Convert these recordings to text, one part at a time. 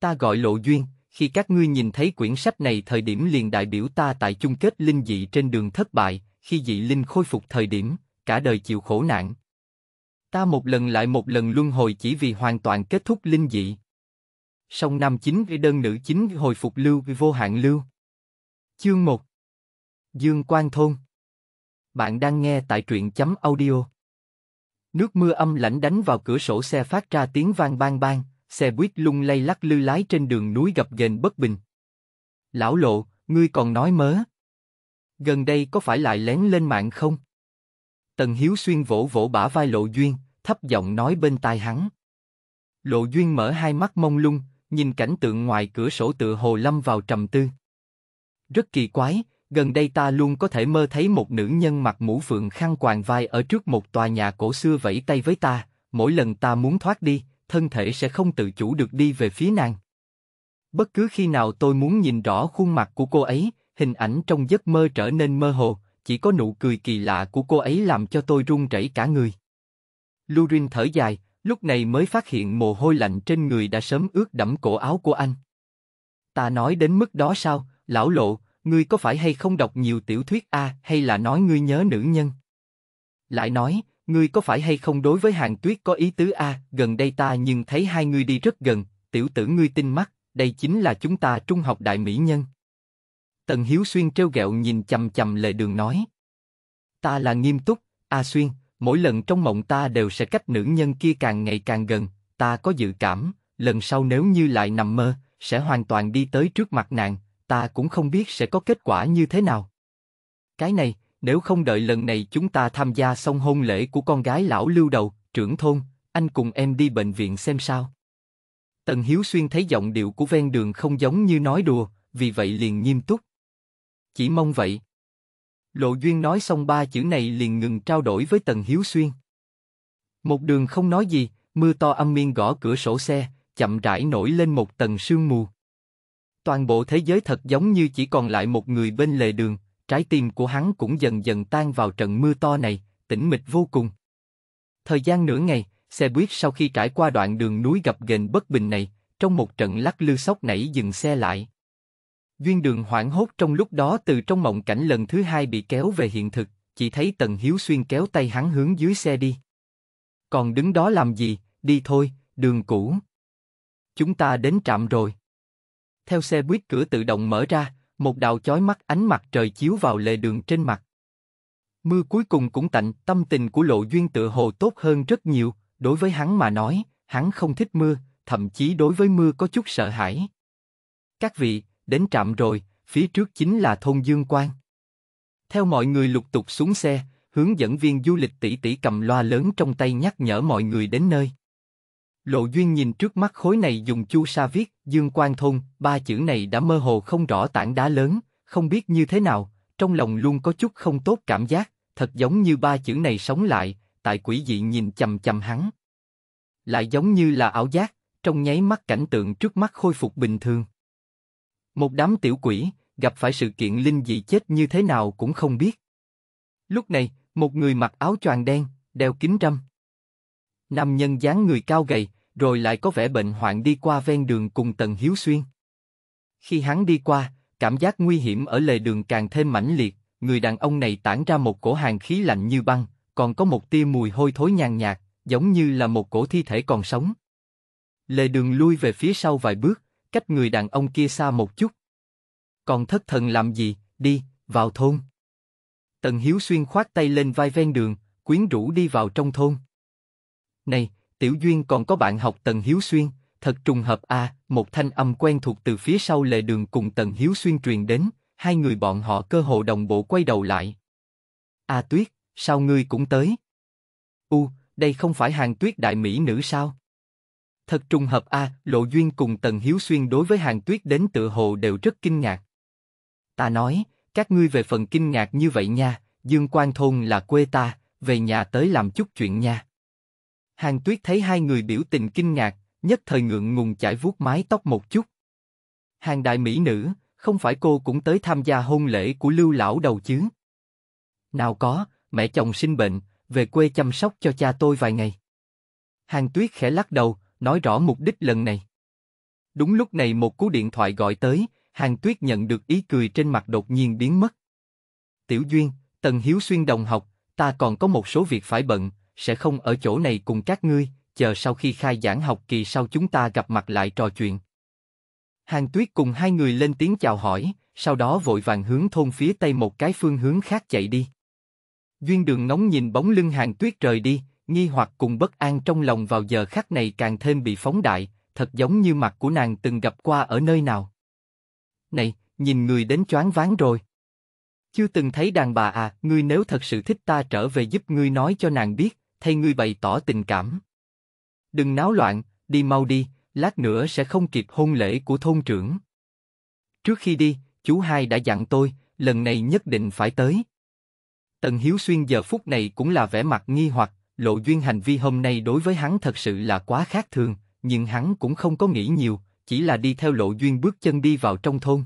Ta gọi Lộ Duyên, khi các ngươi nhìn thấy quyển sách này thời điểm liền đại biểu ta tại chung kết linh dị trên đường thất bại, khi dị linh khôi phục thời điểm, cả đời chịu khổ nạn. Ta một lần lại một lần luân hồi chỉ vì hoàn toàn kết thúc linh dị. Song nam chính với đơn nữ chính hồi phục lưu vô hạn lưu. Chương 1 Dương Quang Thôn Bạn đang nghe tại truyện chấm audio. Nước mưa âm lãnh đánh vào cửa sổ xe phát ra tiếng vang bang bang, xe buýt lung lay lắc lư lái trên đường núi gập ghềnh bất bình. Lão lộ, ngươi còn nói mớ. Gần đây có phải lại lén lên mạng không? Tần Hiếu Xuyên vỗ vỗ bả vai Lộ Duyên, thấp giọng nói bên tai hắn. Lộ Duyên mở hai mắt mông lung, nhìn cảnh tượng ngoài cửa sổ tựa hồ lâm vào trầm tư. Rất kỳ quái, gần đây ta luôn có thể mơ thấy một nữ nhân mặc mũ phượng khăn quàng vai ở trước một tòa nhà cổ xưa vẫy tay với ta, mỗi lần ta muốn thoát đi, thân thể sẽ không tự chủ được đi về phía nàng. Bất cứ khi nào tôi muốn nhìn rõ khuôn mặt của cô ấy, hình ảnh trong giấc mơ trở nên mơ hồ, chỉ có nụ cười kỳ lạ của cô ấy làm cho tôi run rẩy cả người. Lurin thở dài, lúc này mới phát hiện mồ hôi lạnh trên người đã sớm ướt đẫm cổ áo của anh. Ta nói đến mức đó sao, lão lộ, ngươi có phải hay không đọc nhiều tiểu thuyết a hay là nói ngươi nhớ nữ nhân? Lại nói, Ngươi có phải hay không đối với hàng tuyết có ý tứ a? gần đây ta nhưng thấy hai ngươi đi rất gần, tiểu tử ngươi tinh mắt, đây chính là chúng ta trung học đại mỹ nhân. Tần Hiếu Xuyên treo gẹo nhìn chầm chầm lệ đường nói. Ta là nghiêm túc, A Xuyên, mỗi lần trong mộng ta đều sẽ cách nữ nhân kia càng ngày càng gần, ta có dự cảm, lần sau nếu như lại nằm mơ, sẽ hoàn toàn đi tới trước mặt nàng, ta cũng không biết sẽ có kết quả như thế nào. Cái này, nếu không đợi lần này chúng ta tham gia xong hôn lễ của con gái lão lưu đầu, trưởng thôn, anh cùng em đi bệnh viện xem sao. Tần Hiếu Xuyên thấy giọng điệu của ven đường không giống như nói đùa, vì vậy liền nghiêm túc. Chỉ mong vậy. Lộ Duyên nói xong ba chữ này liền ngừng trao đổi với Tần Hiếu Xuyên. Một đường không nói gì, mưa to âm miên gõ cửa sổ xe, chậm rãi nổi lên một tầng sương mù. Toàn bộ thế giới thật giống như chỉ còn lại một người bên lề đường, trái tim của hắn cũng dần dần tan vào trận mưa to này, tĩnh mịch vô cùng. Thời gian nửa ngày, xe buýt sau khi trải qua đoạn đường núi gập ghềnh bất bình này, trong một trận lắc lư sốc nảy dừng xe lại. Duyên đường hoảng hốt trong lúc đó từ trong mộng cảnh lần thứ hai bị kéo về hiện thực, chỉ thấy Tần Hiếu Xuyên kéo tay hắn hướng dưới xe đi. Còn đứng đó làm gì, đi thôi, đường cũ. Chúng ta đến trạm rồi. Theo xe buýt cửa tự động mở ra, một đạo chói mắt ánh mặt trời chiếu vào lề đường trên mặt. Mưa cuối cùng cũng tạnh, tâm tình của Lộ Duyên tự hồ tốt hơn rất nhiều, đối với hắn mà nói, hắn không thích mưa, thậm chí đối với mưa có chút sợ hãi. Các vị, đến trạm rồi, phía trước chính là thôn Dương Quan. Theo mọi người lục tục xuống xe, hướng dẫn viên du lịch tỷ tỷ cầm loa lớn trong tay nhắc nhở mọi người đến nơi. Lộ Duyên nhìn trước mắt khối này dùng chu sa viết, Dương Quan Thôn, ba chữ này đã mơ hồ không rõ tảng đá lớn, không biết như thế nào, trong lòng luôn có chút không tốt cảm giác, thật giống như ba chữ này sống lại, tại quỷ dị nhìn chầm chầm hắn. Lại giống như là ảo giác, trong nháy mắt cảnh tượng trước mắt khôi phục bình thường. Một đám tiểu quỷ, gặp phải sự kiện linh dị chết như thế nào cũng không biết. Lúc này, một người mặc áo choàng đen, đeo kính râm, Nam nhân dáng người cao gầy, rồi lại có vẻ bệnh hoạn đi qua ven đường cùng Tần Hiếu Xuyên. Khi hắn đi qua, cảm giác nguy hiểm ở lề đường càng thêm mãnh liệt, người đàn ông này tản ra một cổ hàng khí lạnh như băng, còn có một tia mùi hôi thối nhàn nhạt, giống như là một cổ thi thể còn sống. Lề đường lui về phía sau vài bước, cách người đàn ông kia xa một chút. Còn thất thần làm gì, đi, vào thôn. Tần Hiếu Xuyên khoát tay lên vai ven đường, quyến rũ đi vào trong thôn. Này, Tiểu Duyên còn có bạn học Tần Hiếu Xuyên, thật trùng hợp à, một thanh âm quen thuộc từ phía sau lề đường cùng Tần Hiếu Xuyên truyền đến, hai người bọn họ cơ hồ đồng bộ quay đầu lại. A à, Tuyết, sao ngươi cũng tới? U, đây không phải hàng tuyết đại mỹ nữ sao? Thật trùng hợp a, à, Lộ Duyên cùng Tần Hiếu Xuyên đối với hàng tuyết đến tự hồ đều rất kinh ngạc. Ta nói, các ngươi về phần kinh ngạc như vậy nha, Dương Quang Thôn là quê ta, về nhà tới làm chút chuyện nha. Hàng Tuyết thấy hai người biểu tình kinh ngạc, nhất thời ngượng ngùng chải vuốt mái tóc một chút. Hàng đại mỹ nữ, không phải cô cũng tới tham gia hôn lễ của Lưu lão đầu chứ? Nào có, mẹ chồng sinh bệnh, về quê chăm sóc cho cha tôi vài ngày. Hàng Tuyết khẽ lắc đầu, nói rõ mục đích lần này. Đúng lúc này một cú điện thoại gọi tới, Hàng Tuyết nhận được ý cười trên mặt đột nhiên biến mất. Tiểu Duyên, Tần Hiếu xuyên đồng học, ta còn có một số việc phải bận, sẽ không ở chỗ này cùng các ngươi, chờ sau khi khai giảng học kỳ sau chúng ta gặp mặt lại trò chuyện. Hàng Tuyết cùng hai người lên tiếng chào hỏi, sau đó vội vàng hướng thôn phía tây một cái phương hướng khác chạy đi. Duyên đường ngóng nhìn bóng lưng Hàng Tuyết rời đi, nghi hoặc cùng bất an trong lòng vào giờ khắc này càng thêm bị phóng đại, thật giống như mặt của nàng từng gặp qua ở nơi nào. Này, nhìn người đến choáng váng rồi. Chưa từng thấy đàn bà à, ngươi nếu thật sự thích ta trở về giúp ngươi nói cho nàng biết, thay ngươi bày tỏ tình cảm. Đừng náo loạn, đi mau đi, lát nữa sẽ không kịp hôn lễ của thôn trưởng. Trước khi đi, chú hai đã dặn tôi, lần này nhất định phải tới. Tần Hiếu Xuyên giờ phút này cũng là vẻ mặt nghi hoặc, lộ duyên hành vi hôm nay đối với hắn thật sự là quá khác thường, nhưng hắn cũng không có nghĩ nhiều, chỉ là đi theo lộ duyên bước chân đi vào trong thôn.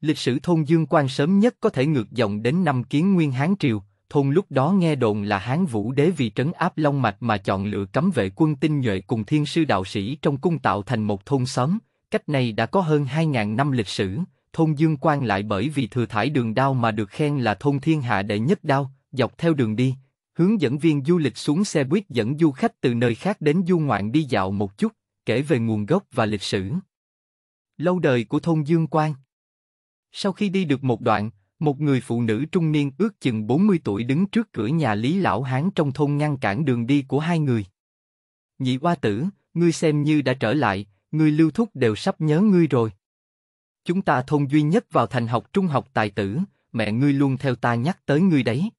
Lịch sử thôn Dương Quan sớm nhất có thể ngược dòng đến năm kiến nguyên Hán Triều, thôn lúc đó nghe đồn là Hán Vũ Đế vì trấn áp Long Mạch mà chọn lựa cấm vệ quân tinh nhuệ cùng thiên sư đạo sĩ trong cung tạo thành một thôn xóm, cách này đã có hơn 2.000 năm lịch sử, thôn Dương quan lại bởi vì thừa thải đường đao mà được khen là thôn thiên hạ đệ nhất đao, dọc theo đường đi, hướng dẫn viên du lịch xuống xe buýt dẫn du khách từ nơi khác đến du ngoạn đi dạo một chút, kể về nguồn gốc và lịch sử. Lâu đời của thôn Dương quan Sau khi đi được một đoạn, một người phụ nữ trung niên ước chừng 40 tuổi đứng trước cửa nhà Lý Lão Hán trong thôn ngăn cản đường đi của hai người. Nhị hoa tử, ngươi xem như đã trở lại, ngươi lưu thúc đều sắp nhớ ngươi rồi. Chúng ta thôn duy nhất vào thành học trung học tài tử, mẹ ngươi luôn theo ta nhắc tới ngươi đấy.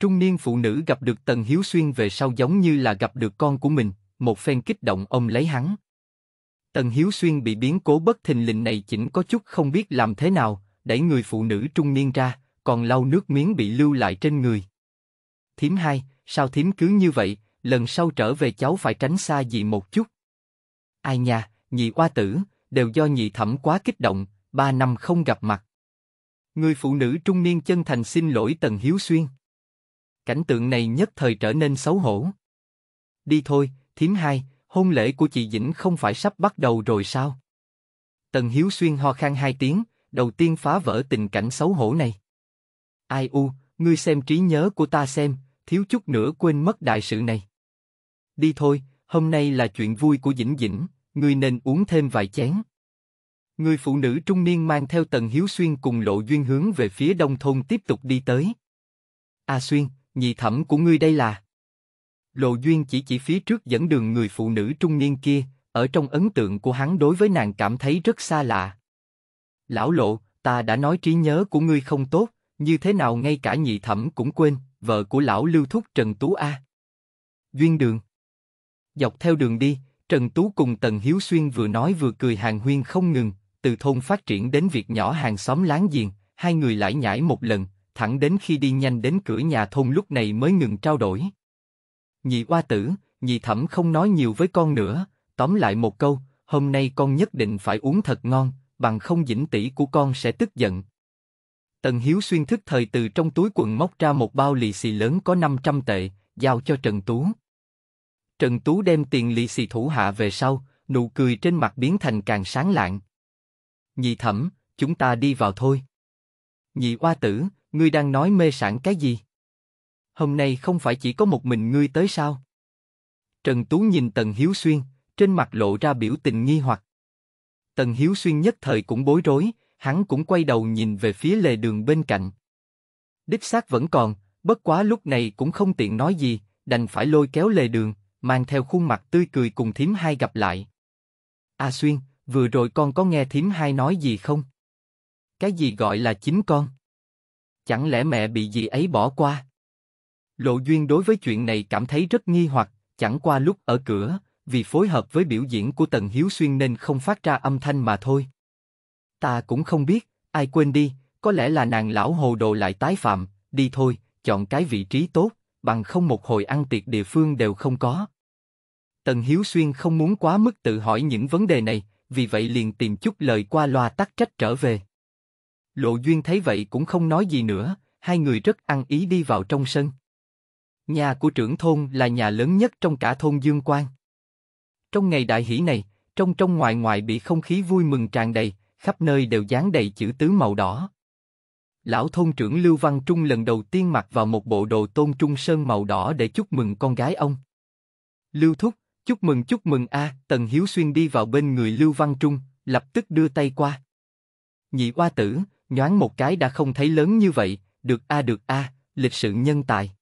Trung niên phụ nữ gặp được Tần Hiếu Xuyên về sau giống như là gặp được con của mình, một phen kích động ôm lấy hắn. Tần Hiếu Xuyên bị biến cố bất thình lình này chỉnh có chút không biết làm thế nào, đẩy người phụ nữ trung niên ra, còn lau nước miếng bị lưu lại trên người. Thím hai, sao thím cứ như vậy, lần sau trở về cháu phải tránh xa dị một chút. Ai nha, nhị oa tử, đều do nhị thẩm quá kích động, ba năm không gặp mặt. Người phụ nữ trung niên chân thành xin lỗi Tần Hiếu Xuyên. Cảnh tượng này nhất thời trở nên xấu hổ. Đi thôi, thím hai, hôn lễ của chị Dĩnh không phải sắp bắt đầu rồi sao? Tần Hiếu Xuyên ho khan hai tiếng, đầu tiên phá vỡ tình cảnh xấu hổ này. Ai u, ngươi xem trí nhớ của ta xem, thiếu chút nữa quên mất đại sự này. Đi thôi, hôm nay là chuyện vui của Dĩnh Dĩnh, ngươi nên uống thêm vài chén. Người phụ nữ trung niên mang theo Tần Hiếu Xuyên cùng Lộ Duyên hướng về phía đông thôn tiếp tục đi tới. A à Xuyên, nhị thẩm của ngươi đây là... Lộ Duyên chỉ chỉ phía trước dẫn đường người phụ nữ trung niên kia, ở trong ấn tượng của hắn đối với nàng cảm thấy rất xa lạ. Lão lộ, ta đã nói trí nhớ của ngươi không tốt, như thế nào ngay cả nhị thẩm cũng quên, vợ của lão lưu thúc Trần Tú A. Duyên đường Dọc theo đường đi, Trần Tú cùng Tần Hiếu Xuyên vừa nói vừa cười hàng huyên không ngừng, từ thôn phát triển đến việc nhỏ hàng xóm láng giềng, hai người lại nhảy một lần, thẳng đến khi đi nhanh đến cửa nhà thôn lúc này mới ngừng trao đổi. Nhị oa tử, nhị thẩm không nói nhiều với con nữa, tóm lại một câu, hôm nay con nhất định phải uống thật ngon, bằng không dĩnh tỷ của con sẽ tức giận. Tần Hiếu Xuyên thức thời từ trong túi quần móc ra một bao lì xì lớn có 500 tệ, giao cho Trần Tú. Trần Tú đem tiền lì xì thủ hạ về sau, nụ cười trên mặt biến thành càng sáng lạng. Nhị thẩm, chúng ta đi vào thôi. Nhị oa tử, ngươi đang nói mê sản cái gì? Hôm nay không phải chỉ có một mình ngươi tới sao? Trần Tú nhìn Tần Hiếu Xuyên, trên mặt lộ ra biểu tình nghi hoặc. Tần Hiếu Xuyên nhất thời cũng bối rối, hắn cũng quay đầu nhìn về phía lề đường bên cạnh. Đích xác vẫn còn, bất quá lúc này cũng không tiện nói gì, đành phải lôi kéo lề đường, mang theo khuôn mặt tươi cười cùng thím hai gặp lại. A à Xuyên, vừa rồi con có nghe thím hai nói gì không? Cái gì gọi là chính con? Chẳng lẽ mẹ bị gì ấy bỏ qua? Lộ Duyên đối với chuyện này cảm thấy rất nghi hoặc, chẳng qua lúc ở cửa, vì phối hợp với biểu diễn của Tần Hiếu Xuyên nên không phát ra âm thanh mà thôi. Ta cũng không biết, ai quên đi, có lẽ là nàng lão hồ đồ lại tái phạm, đi thôi, chọn cái vị trí tốt, bằng không một hồi ăn tiệc địa phương đều không có. Tần Hiếu Xuyên không muốn quá mức tự hỏi những vấn đề này, vì vậy liền tìm chút lời qua loa tắc trách trở về. Lộ Duyên thấy vậy cũng không nói gì nữa, hai người rất ăn ý đi vào trong sân. Nhà của trưởng thôn là nhà lớn nhất trong cả thôn Dương Quang. Trong ngày đại hỷ này, trong trong ngoài ngoài bị không khí vui mừng tràn đầy, khắp nơi đều dán đầy chữ tứ màu đỏ. Lão thôn trưởng Lưu Văn Trung lần đầu tiên mặc vào một bộ đồ tôn trung sơn màu đỏ để chúc mừng con gái ông. Lưu Thúc, chúc mừng chúc mừng a, Tần Hiếu Xuyên đi vào bên người Lưu Văn Trung, lập tức đưa tay qua. Nhị oa tử, nhoáng một cái đã không thấy lớn như vậy, được a được a, lịch sự nhân tài.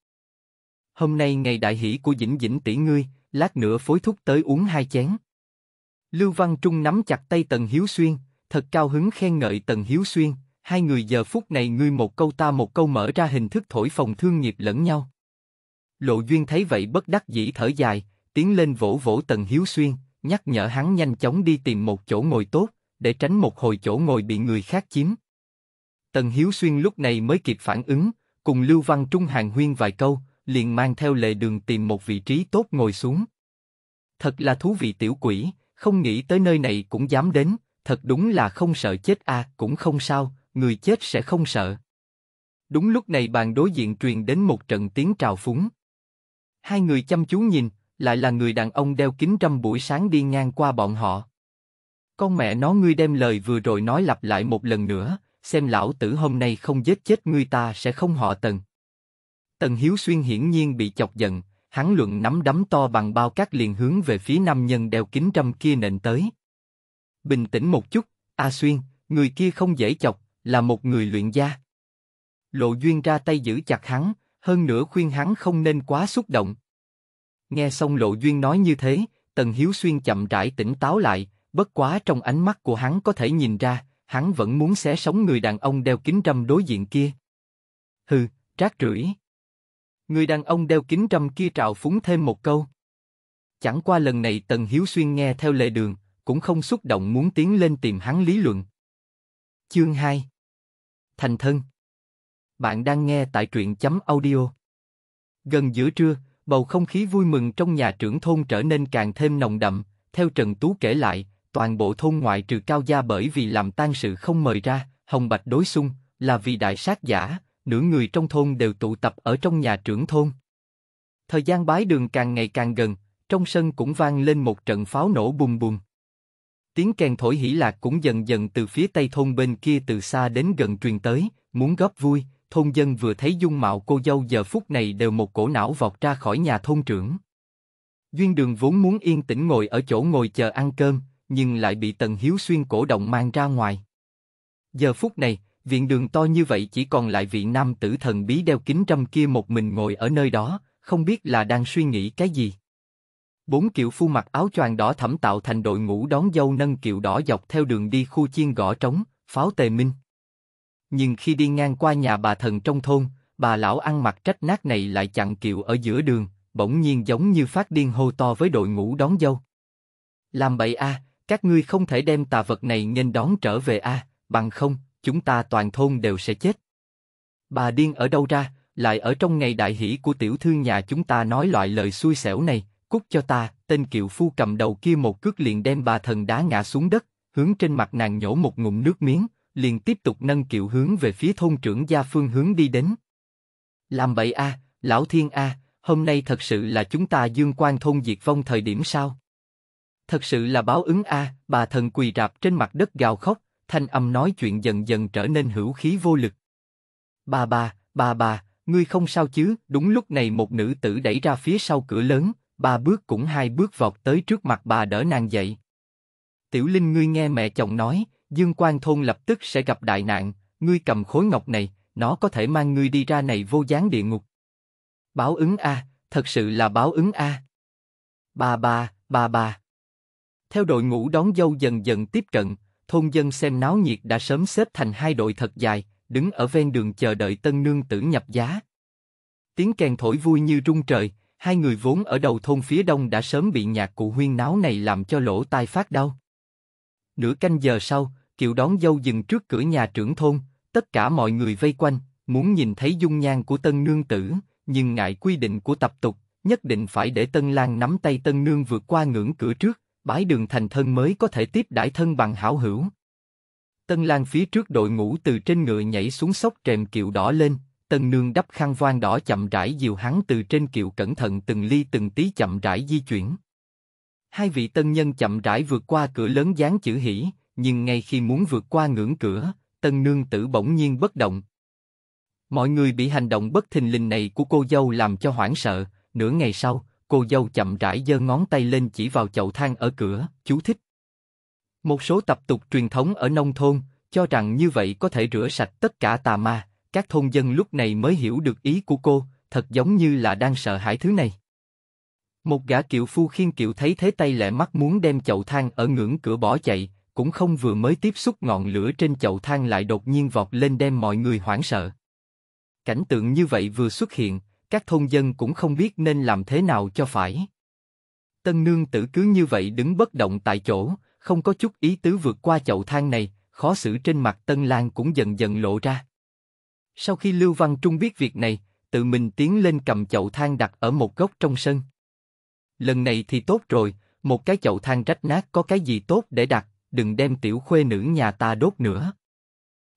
Hôm nay ngày đại hỷ của Dĩnh Dĩnh tỷ ngươi, lát nữa phối thúc tới uống hai chén. Lưu Văn Trung nắm chặt tay Tần Hiếu Xuyên, thật cao hứng khen ngợi Tần Hiếu Xuyên, hai người giờ phút này ngươi một câu ta một câu mở ra hình thức thổi phòng thương nghiệp lẫn nhau. Lộ Duyên thấy vậy bất đắc dĩ thở dài, tiến lên vỗ vỗ Tần Hiếu Xuyên, nhắc nhở hắn nhanh chóng đi tìm một chỗ ngồi tốt, để tránh một hồi chỗ ngồi bị người khác chiếm. Tần Hiếu Xuyên lúc này mới kịp phản ứng, cùng Lưu Văn Trung hàng huyên vài câu, liền mang theo lệ đường tìm một vị trí tốt ngồi xuống. Thật là thú vị tiểu quỷ, không nghĩ tới nơi này cũng dám đến, thật đúng là không sợ chết a à, cũng không sao, người chết sẽ không sợ. Đúng lúc này bàn đối diện truyền đến một trận tiếng trào phúng. Hai người chăm chú nhìn, lại là người đàn ông đeo kính trăm buổi sáng đi ngang qua bọn họ. Con mẹ nó ngươi đem lời vừa rồi nói lặp lại một lần nữa, xem lão tử hôm nay không giết chết ngươi ta sẽ không họ tần. Tần Hiếu Xuyên hiển nhiên bị chọc giận, hắn luận nắm đấm to bằng bao cát liền hướng về phía nam nhân đeo kính trâm kia nện tới. Bình tĩnh một chút, A Xuyên, người kia không dễ chọc, là một người luyện gia. Lộ Duyên ra tay giữ chặt hắn, hơn nữa khuyên hắn không nên quá xúc động. Nghe xong Lộ Duyên nói như thế, Tần Hiếu Xuyên chậm rãi tỉnh táo lại, bất quá trong ánh mắt của hắn có thể nhìn ra, hắn vẫn muốn xé sống người đàn ông đeo kính râm đối diện kia. Hừ, trác rưởi. Người đàn ông đeo kính râm kia trào phúng thêm một câu. Chẳng qua lần này Tần Hiếu Xuyên nghe theo lệ đường, cũng không xúc động muốn tiến lên tìm hắn lý luận. Chương 2 Thành thân Bạn đang nghe tại truyện chấm audio. Gần giữa trưa, bầu không khí vui mừng trong nhà trưởng thôn trở nên càng thêm nồng đậm, theo Trần Tú kể lại, toàn bộ thôn ngoại trừ cao gia bởi vì làm tan sự không mời ra, Hồng Bạch đối xung, là vì đại sát giả, nửa người trong thôn đều tụ tập ở trong nhà trưởng thôn. Thời gian bái đường càng ngày càng gần, trong sân cũng vang lên một trận pháo nổ bùm bùm. Tiếng kèn thổi hỉ lạc cũng dần dần từ phía tây thôn bên kia từ xa đến gần truyền tới, muốn góp vui, thôn dân vừa thấy dung mạo cô dâu giờ phút này đều một cổ não vọt ra khỏi nhà thôn trưởng. Duyên đường vốn muốn yên tĩnh ngồi ở chỗ ngồi chờ ăn cơm, nhưng lại bị Tần Hiếu Xuyên cổ động mang ra ngoài. Giờ phút này, viện đường to như vậy chỉ còn lại vị nam tử thần bí đeo kính râm kia một mình ngồi ở nơi đó, không biết là đang suy nghĩ cái gì. Bốn kiệu phu mặc áo choàng đỏ thẫm tạo thành đội ngũ đón dâu nâng kiệu đỏ dọc theo đường đi khu chiên gõ trống, pháo tề minh. Nhưng khi đi ngang qua nhà bà thần trong thôn, bà lão ăn mặc trách nát này lại chặn kiệu ở giữa đường, bỗng nhiên giống như phát điên hô to với đội ngũ đón dâu. Làm bậy a, các ngươi không thể đem tà vật này nên đón trở về a, bằng không, chúng ta toàn thôn đều sẽ chết. Bà điên ở đâu ra, lại ở trong ngày đại hỷ của tiểu thư nhà chúng ta nói loại lời xui xẻo này, cút cho ta, tên kiệu phu cầm đầu kia một cước liền đem bà thần đá ngã xuống đất, hướng trên mặt nàng nhổ một ngụm nước miếng, liền tiếp tục nâng kiệu hướng về phía thôn trưởng gia phương hướng đi đến. Làm bậy a, lão thiên a, hôm nay thật sự là chúng ta dương quan thôn diệt vong thời điểm sao? Thật sự là báo ứng a, bà thần quỳ rạp trên mặt đất gào khóc, thanh âm nói chuyện dần dần trở nên hữu khí vô lực. Bà bà, bà bà, ngươi không sao chứ? Đúng lúc này một nữ tử đẩy ra phía sau cửa lớn, bà bước cũng hai bước vọt tới trước mặt bà đỡ nàng dậy. Tiểu Linh ngươi nghe mẹ chồng nói, Dương Quang thôn lập tức sẽ gặp đại nạn, ngươi cầm khối ngọc này, nó có thể mang ngươi đi ra này vô gián địa ngục. Báo ứng a, thật sự là báo ứng a. À. Bà bà, bà bà. Theo đội ngũ đón dâu dần dần tiếp cận, thôn dân xem náo nhiệt đã sớm xếp thành hai đội thật dài, đứng ở ven đường chờ đợi tân nương tử nhập giá. Tiếng kèn thổi vui như rung trời, hai người vốn ở đầu thôn phía đông đã sớm bị nhạc cụ huyên náo này làm cho lỗ tai phát đau. Nửa canh giờ sau, kiệu đón dâu dừng trước cửa nhà trưởng thôn, tất cả mọi người vây quanh, muốn nhìn thấy dung nhan của tân nương tử, nhưng ngại quy định của tập tục, nhất định phải để tân lang nắm tay tân nương vượt qua ngưỡng cửa trước, bái đường thành thân mới có thể tiếp đãi thân bằng hảo hữu. Tân Lan phía trước đội ngũ từ trên ngựa nhảy xuống sóc trèm kiệu đỏ lên, Tân Nương đắp khăn voan đỏ chậm rãi dìu hắn từ trên kiệu cẩn thận từng ly từng tí chậm rãi di chuyển. Hai vị tân nhân chậm rãi vượt qua cửa lớn dán chữ hỉ, nhưng ngay khi muốn vượt qua ngưỡng cửa, Tân Nương tử bỗng nhiên bất động. Mọi người bị hành động bất thình lình này của cô dâu làm cho hoảng sợ, nửa ngày sau, cô dâu chậm rãi giơ ngón tay lên chỉ vào chậu than ở cửa, chú thích. Một số tập tục truyền thống ở nông thôn, cho rằng như vậy có thể rửa sạch tất cả tà ma, các thôn dân lúc này mới hiểu được ý của cô, thật giống như là đang sợ hãi thứ này. Một gã kiệu phu khiên kiệu thấy thế tay lẹ mắt muốn đem chậu than ở ngưỡng cửa bỏ chạy, cũng không vừa mới tiếp xúc ngọn lửa trên chậu than lại đột nhiên vọt lên đem mọi người hoảng sợ. Cảnh tượng như vậy vừa xuất hiện, các thôn dân cũng không biết nên làm thế nào cho phải. Tân nương tử cứ như vậy đứng bất động tại chỗ, không có chút ý tứ vượt qua chậu thang này, khó xử trên mặt Tân lang cũng dần dần lộ ra. Sau khi Lưu Văn Trung biết việc này, tự mình tiến lên cầm chậu thang đặt ở một góc trong sân. Lần này thì tốt rồi, một cái chậu than rách nát có cái gì tốt để đặt, đừng đem tiểu khuê nữ nhà ta đốt nữa.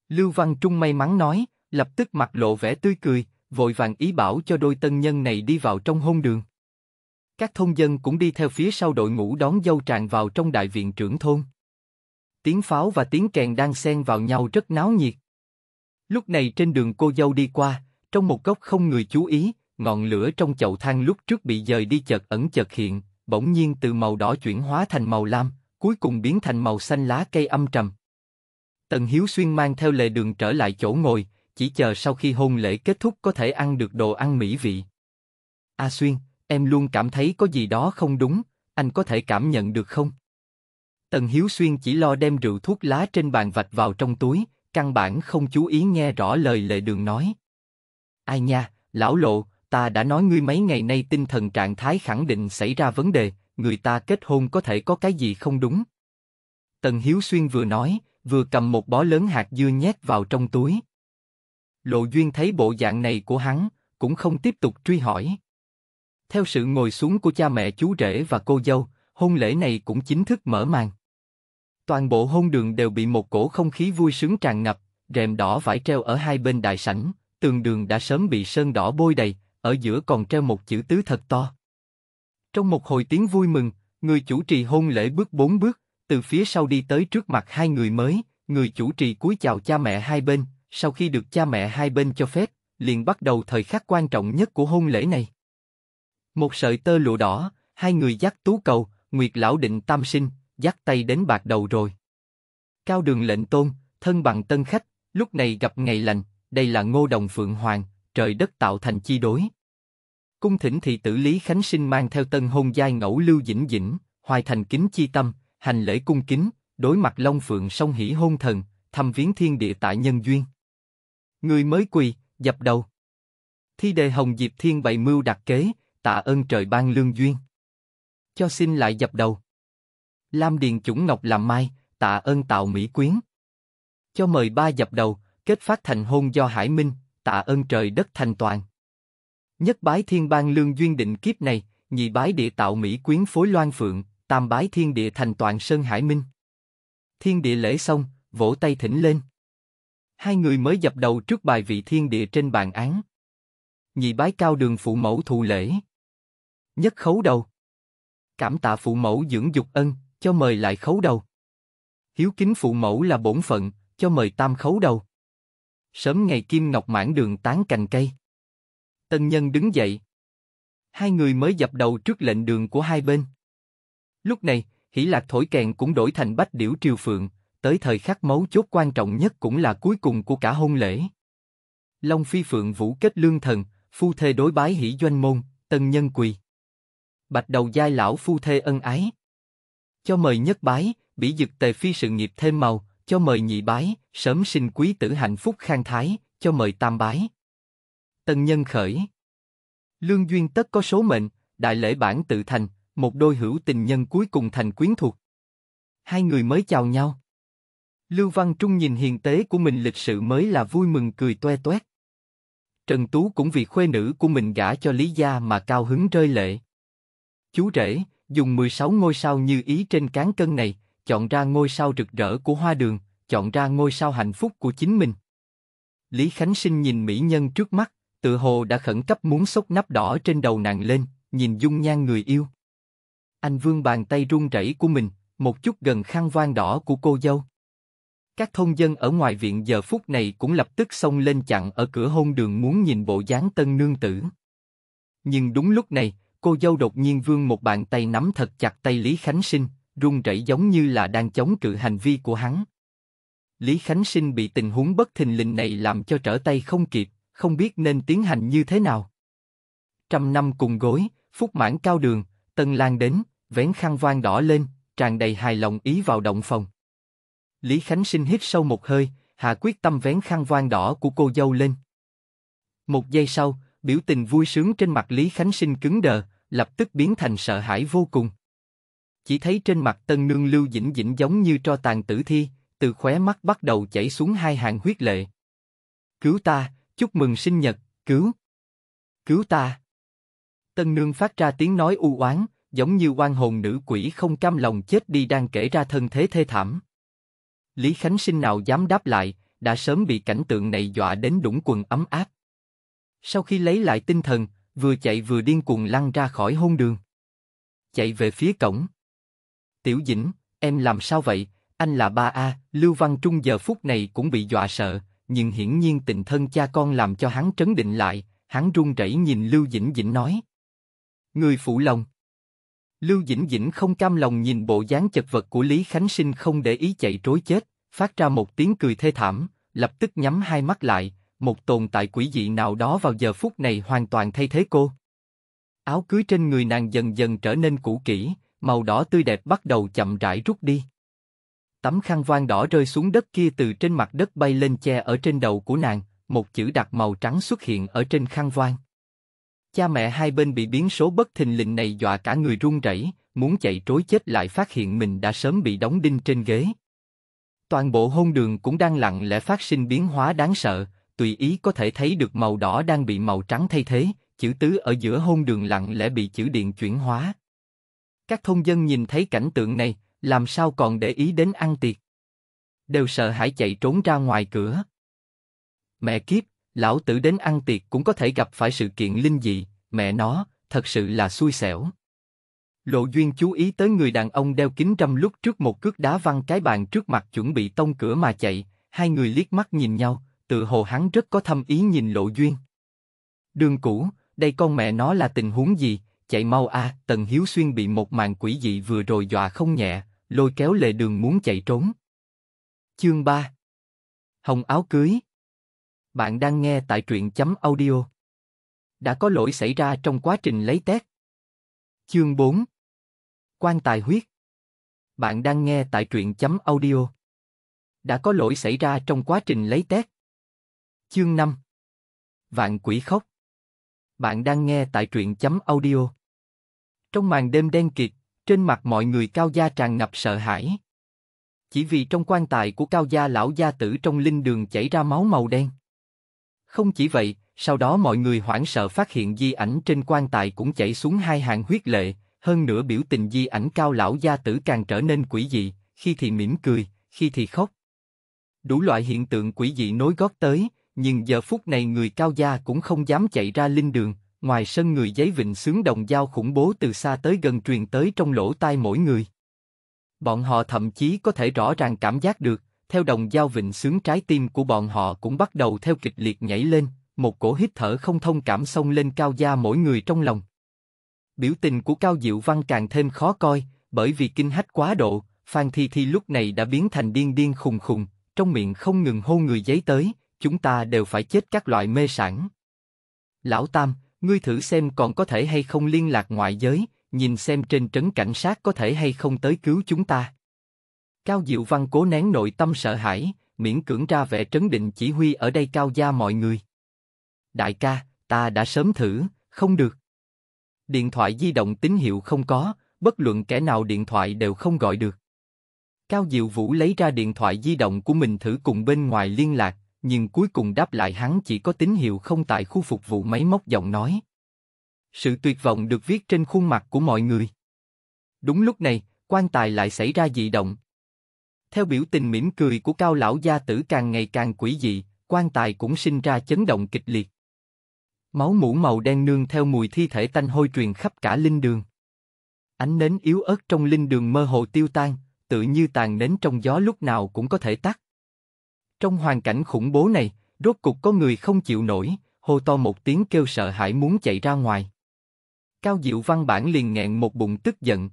Lưu Văn Trung may mắn nói, lập tức mặt lộ vẻ tươi cười, vội vàng ý bảo cho đôi tân nhân này đi vào trong hôn đường. Các thôn dân cũng đi theo phía sau đội ngũ đón dâu tràn vào trong đại viện trưởng thôn. Tiếng pháo và tiếng kèn đang xen vào nhau rất náo nhiệt. Lúc này trên đường cô dâu đi qua, trong một góc không người chú ý, ngọn lửa trong chậu than lúc trước bị dời đi chợt ẩn chợt hiện, bỗng nhiên từ màu đỏ chuyển hóa thành màu lam, cuối cùng biến thành màu xanh lá cây âm trầm. Tần Hiếu Xuyên mang theo lề đường trở lại chỗ ngồi, chỉ chờ sau khi hôn lễ kết thúc có thể ăn được đồ ăn mỹ vị. A Xuyên, em luôn cảm thấy có gì đó không đúng, anh có thể cảm nhận được không? Tần Hiếu Xuyên chỉ lo đem rượu thuốc lá trên bàn vạch vào trong túi, căn bản không chú ý nghe rõ lời lệ đường nói. Ai nha, lão lộ, ta đã nói ngươi mấy ngày nay tinh thần trạng thái khẳng định xảy ra vấn đề, người ta kết hôn có thể có cái gì không đúng. Tần Hiếu Xuyên vừa nói, vừa cầm một bó lớn hạt dưa nhét vào trong túi. Lộ Duyên thấy bộ dạng này của hắn, cũng không tiếp tục truy hỏi. Theo sự ngồi xuống của cha mẹ chú rể và cô dâu, hôn lễ này cũng chính thức mở màn. Toàn bộ hôn đường đều bị một cổ không khí vui sướng tràn ngập, rèm đỏ vải treo ở hai bên đại sảnh, tường đường đã sớm bị sơn đỏ bôi đầy, ở giữa còn treo một chữ tứ thật to. Trong một hồi tiếng vui mừng, người chủ trì hôn lễ bước bốn bước, từ phía sau đi tới trước mặt hai người mới, người chủ trì cúi chào cha mẹ hai bên, sau khi được cha mẹ hai bên cho phép, liền bắt đầu thời khắc quan trọng nhất của hôn lễ này. Một sợi tơ lụa đỏ, hai người dắt tú cầu, Nguyệt lão định tam sinh, dắt tay đến bạc đầu rồi. Cao đường lệnh tôn, thân bằng tân khách, lúc này gặp ngày lành, đây là ngô đồng phượng hoàng, trời đất tạo thành chi đối. Cung thỉnh thị tử Lý Khánh Sinh mang theo tân hôn giai ngẫu lưu dĩnh dĩnh, hoài thành kính chi tâm, hành lễ cung kính, đối mặt Long Phượng song hỷ hôn thần, thăm viếng thiên địa tại nhân duyên người mới quỳ, dập đầu. Thi đề Hồng Diệp Thiên bày mưu đặt kế, tạ ơn trời ban lương duyên. Cho xin lại dập đầu. Lam Điền Chủng Ngọc làm mai, tạ ơn tạo Mỹ Quyến. Cho mời ba dập đầu, kết phát thành hôn do Hải Minh, tạ ơn trời đất thành toàn. Nhất bái thiên ban lương duyên định kiếp này, nhị bái địa tạo Mỹ Quyến phối loan phượng, tam bái thiên địa thành toàn Sơn Hải Minh. Thiên địa lễ xong, vỗ tay thỉnh lên. Hai người mới dập đầu trước bài vị thiên địa trên bàn án. Nhị bái cao đường phụ mẫu thụ lễ. Nhất khấu đầu. Cảm tạ phụ mẫu dưỡng dục ân, cho mời lại khấu đầu. Hiếu kính phụ mẫu là bổn phận, cho mời tam khấu đầu. Sớm ngày kim ngọc mãn đường tán cành cây. Tân nhân đứng dậy. Hai người mới dập đầu trước lệnh đường của hai bên. Lúc này, hỷ lạc thổi kèn cũng đổi thành bách điểu triều phượng, tới thời khắc mấu chốt quan trọng nhất cũng là cuối cùng của cả hôn lễ. Long Phi Phượng Vũ kết lương thần, phu thê đối bái hỷ doanh môn, tân nhân quỳ. Bạch đầu giai lão phu thê ân ái. Cho mời nhất bái, bỉ dực tề phi sự nghiệp thêm màu, cho mời nhị bái, sớm sinh quý tử hạnh phúc khang thái, cho mời tam bái. Tân nhân khởi. Lương duyên tất có số mệnh, đại lễ bản tự thành, một đôi hữu tình nhân cuối cùng thành quyến thuộc. Hai người mới chào nhau. Lưu Văn Trung nhìn hiền tế của mình lịch sự mới là vui mừng cười toe toét. Trần Tú cũng vì khuê nữ của mình gả cho Lý Gia mà cao hứng rơi lệ. Chú rể, dùng 16 ngôi sao như ý trên cán cân này, chọn ra ngôi sao rực rỡ của hoa đường, chọn ra ngôi sao hạnh phúc của chính mình. Lý Khánh Sinh nhìn mỹ nhân trước mắt, tự hồ đã khẩn cấp muốn xốc nắp đỏ trên đầu nàng lên, nhìn dung nhan người yêu. Anh vương bàn tay run rẩy của mình, một chút gần khăn vang đỏ của cô dâu. Các thôn dân ở ngoài viện giờ phút này cũng lập tức xông lên chặn ở cửa hôn đường muốn nhìn bộ dáng tân nương tử. Nhưng đúng lúc này, cô dâu đột nhiên vương một bàn tay nắm thật chặt tay Lý Khánh Sinh, run rẩy giống như là đang chống cự hành vi của hắn. Lý Khánh Sinh bị tình huống bất thình lình này làm cho trở tay không kịp, không biết nên tiến hành như thế nào. Trăm năm cùng gối, phúc mãn cao đường, tân lan đến, vén khăn vang đỏ lên, tràn đầy hài lòng ý vào động phòng. Lý Khánh Sinh hít sâu một hơi, hạ quyết tâm vén khăn voan đỏ của cô dâu lên. Một giây sau, biểu tình vui sướng trên mặt Lý Khánh Sinh cứng đờ, lập tức biến thành sợ hãi vô cùng. Chỉ thấy trên mặt tân nương Lưu Dĩnh Dĩnh giống như tro tàn tử thi, từ khóe mắt bắt đầu chảy xuống hai hàng huyết lệ. Cứu ta, chúc mừng sinh nhật, cứu. Cứu ta. Tân nương phát ra tiếng nói u oán, giống như oan hồn nữ quỷ không cam lòng chết đi đang kể ra thân thế thê thảm. Lý Khánh Sinh nào dám đáp lại, đã sớm bị cảnh tượng này dọa đến đũng quần ấm áp. Sau khi lấy lại tinh thần, vừa chạy vừa điên cuồng lăn ra khỏi hôn đường. Chạy về phía cổng. Tiểu Dĩnh, em làm sao vậy? Anh là ba A, Lưu Văn Trung giờ phút này cũng bị dọa sợ, nhưng hiển nhiên tình thân cha con làm cho hắn trấn định lại, hắn run rẩy nhìn Lưu Dĩnh Dĩnh nói. Người phụ lòng. Lưu Dĩnh Dĩnh không cam lòng nhìn bộ dáng chật vật của Lý Khánh Sinh không để ý chạy trối chết, phát ra một tiếng cười thê thảm, lập tức nhắm hai mắt lại, một tồn tại quỷ dị nào đó vào giờ phút này hoàn toàn thay thế cô. Áo cưới trên người nàng dần dần trở nên cũ kỹ, màu đỏ tươi đẹp bắt đầu chậm rãi rút đi. Tấm khăn voan đỏ rơi xuống đất kia từ trên mặt đất bay lên che ở trên đầu của nàng, một chữ đặc màu trắng xuất hiện ở trên khăn voan. Cha mẹ hai bên bị biến số bất thình lình này dọa cả người run rẩy, muốn chạy trối chết lại phát hiện mình đã sớm bị đóng đinh trên ghế. Toàn bộ hôn đường cũng đang lặng lẽ phát sinh biến hóa đáng sợ, tùy ý có thể thấy được màu đỏ đang bị màu trắng thay thế, chữ tứ ở giữa hôn đường lặng lẽ bị chữ điện chuyển hóa. Các thông dân nhìn thấy cảnh tượng này, làm sao còn để ý đến ăn tiệc? Đều sợ hãi chạy trốn ra ngoài cửa. Mẹ kiếp, lão tử đến ăn tiệc cũng có thể gặp phải sự kiện linh dị, mẹ nó, thật sự là xui xẻo. Lộ Duyên chú ý tới người đàn ông đeo kính râm lúc trước một cước đá văng cái bàn trước mặt chuẩn bị tông cửa mà chạy, hai người liếc mắt nhìn nhau, tự hồ hắn rất có thâm ý nhìn Lộ Duyên. Đường cũ, đây con mẹ nó là tình huống gì, chạy mau a, à, Tần Hiếu Xuyên bị một màn quỷ dị vừa rồi dọa không nhẹ, lôi kéo lệ đường muốn chạy trốn. Chương 3 Hồng áo cưới bạn đang nghe tại truyện chấm audio. Đã có lỗi xảy ra trong quá trình lấy test. Chương 4 Quan tài huyết Bạn đang nghe tại truyện chấm audio. Đã có lỗi xảy ra trong quá trình lấy test. Chương 5 Vạn quỷ khóc Bạn đang nghe tại truyện chấm audio. Trong màn đêm đen kịt, trên mặt mọi người cao gia tràn ngập sợ hãi. Chỉ vì trong quan tài của cao gia lão gia tử trong linh đường chảy ra máu màu đen không chỉ vậy, sau đó mọi người hoảng sợ phát hiện di ảnh trên quan tài cũng chảy xuống hai hàng huyết lệ, hơn nữa biểu tình di ảnh cao lão gia tử càng trở nên quỷ dị, khi thì mỉm cười, khi thì khóc. Đủ loại hiện tượng quỷ dị nối gót tới, nhưng giờ phút này người cao gia cũng không dám chạy ra linh đường, ngoài sân người giấy vịnh sướng đồng dao khủng bố từ xa tới gần truyền tới trong lỗ tai mỗi người. Bọn họ thậm chí có thể rõ ràng cảm giác được, theo đồng dao vịnh sướng trái tim của bọn họ cũng bắt đầu theo kịch liệt nhảy lên, một cổ hít thở không thông cảm xông lên cao gia mỗi người trong lòng. Biểu tình của Cao Diệu Văn càng thêm khó coi, bởi vì kinh hách quá độ, Phan Thi Thi lúc này đã biến thành điên điên khùng khùng, trong miệng không ngừng hô người giấy tới, chúng ta đều phải chết các loại mê sản. Lão Tam, ngươi thử xem còn có thể hay không liên lạc ngoại giới, nhìn xem trên trấn cảnh sát có thể hay không tới cứu chúng ta. Cao Diệu Văn cố nén nội tâm sợ hãi, miễn cưỡng ra vẻ trấn định chỉ huy ở đây cao gia mọi người. Đại ca, ta đã sớm thử, không được. Điện thoại di động tín hiệu không có, bất luận kẻ nào điện thoại đều không gọi được. Cao Diệu Vũ lấy ra điện thoại di động của mình thử cùng bên ngoài liên lạc, nhưng cuối cùng đáp lại hắn chỉ có tín hiệu không tại khu phục vụ máy móc giọng nói. Sự tuyệt vọng được viết trên khuôn mặt của mọi người. Đúng lúc này, quan tài lại xảy ra dị động, theo biểu tình mỉm cười của cao lão gia tử càng ngày càng quỷ dị, quan tài cũng sinh ra chấn động kịch liệt. Máu mũ màu đen nương theo mùi thi thể tanh hôi truyền khắp cả linh đường. Ánh nến yếu ớt trong linh đường mơ hồ tiêu tan, tự như tàn nến trong gió lúc nào cũng có thể tắt. Trong hoàn cảnh khủng bố này, rốt cục có người không chịu nổi, hô to một tiếng kêu sợ hãi muốn chạy ra ngoài. Cao Diệu Văn Bản liền nghẹn một bụng tức giận,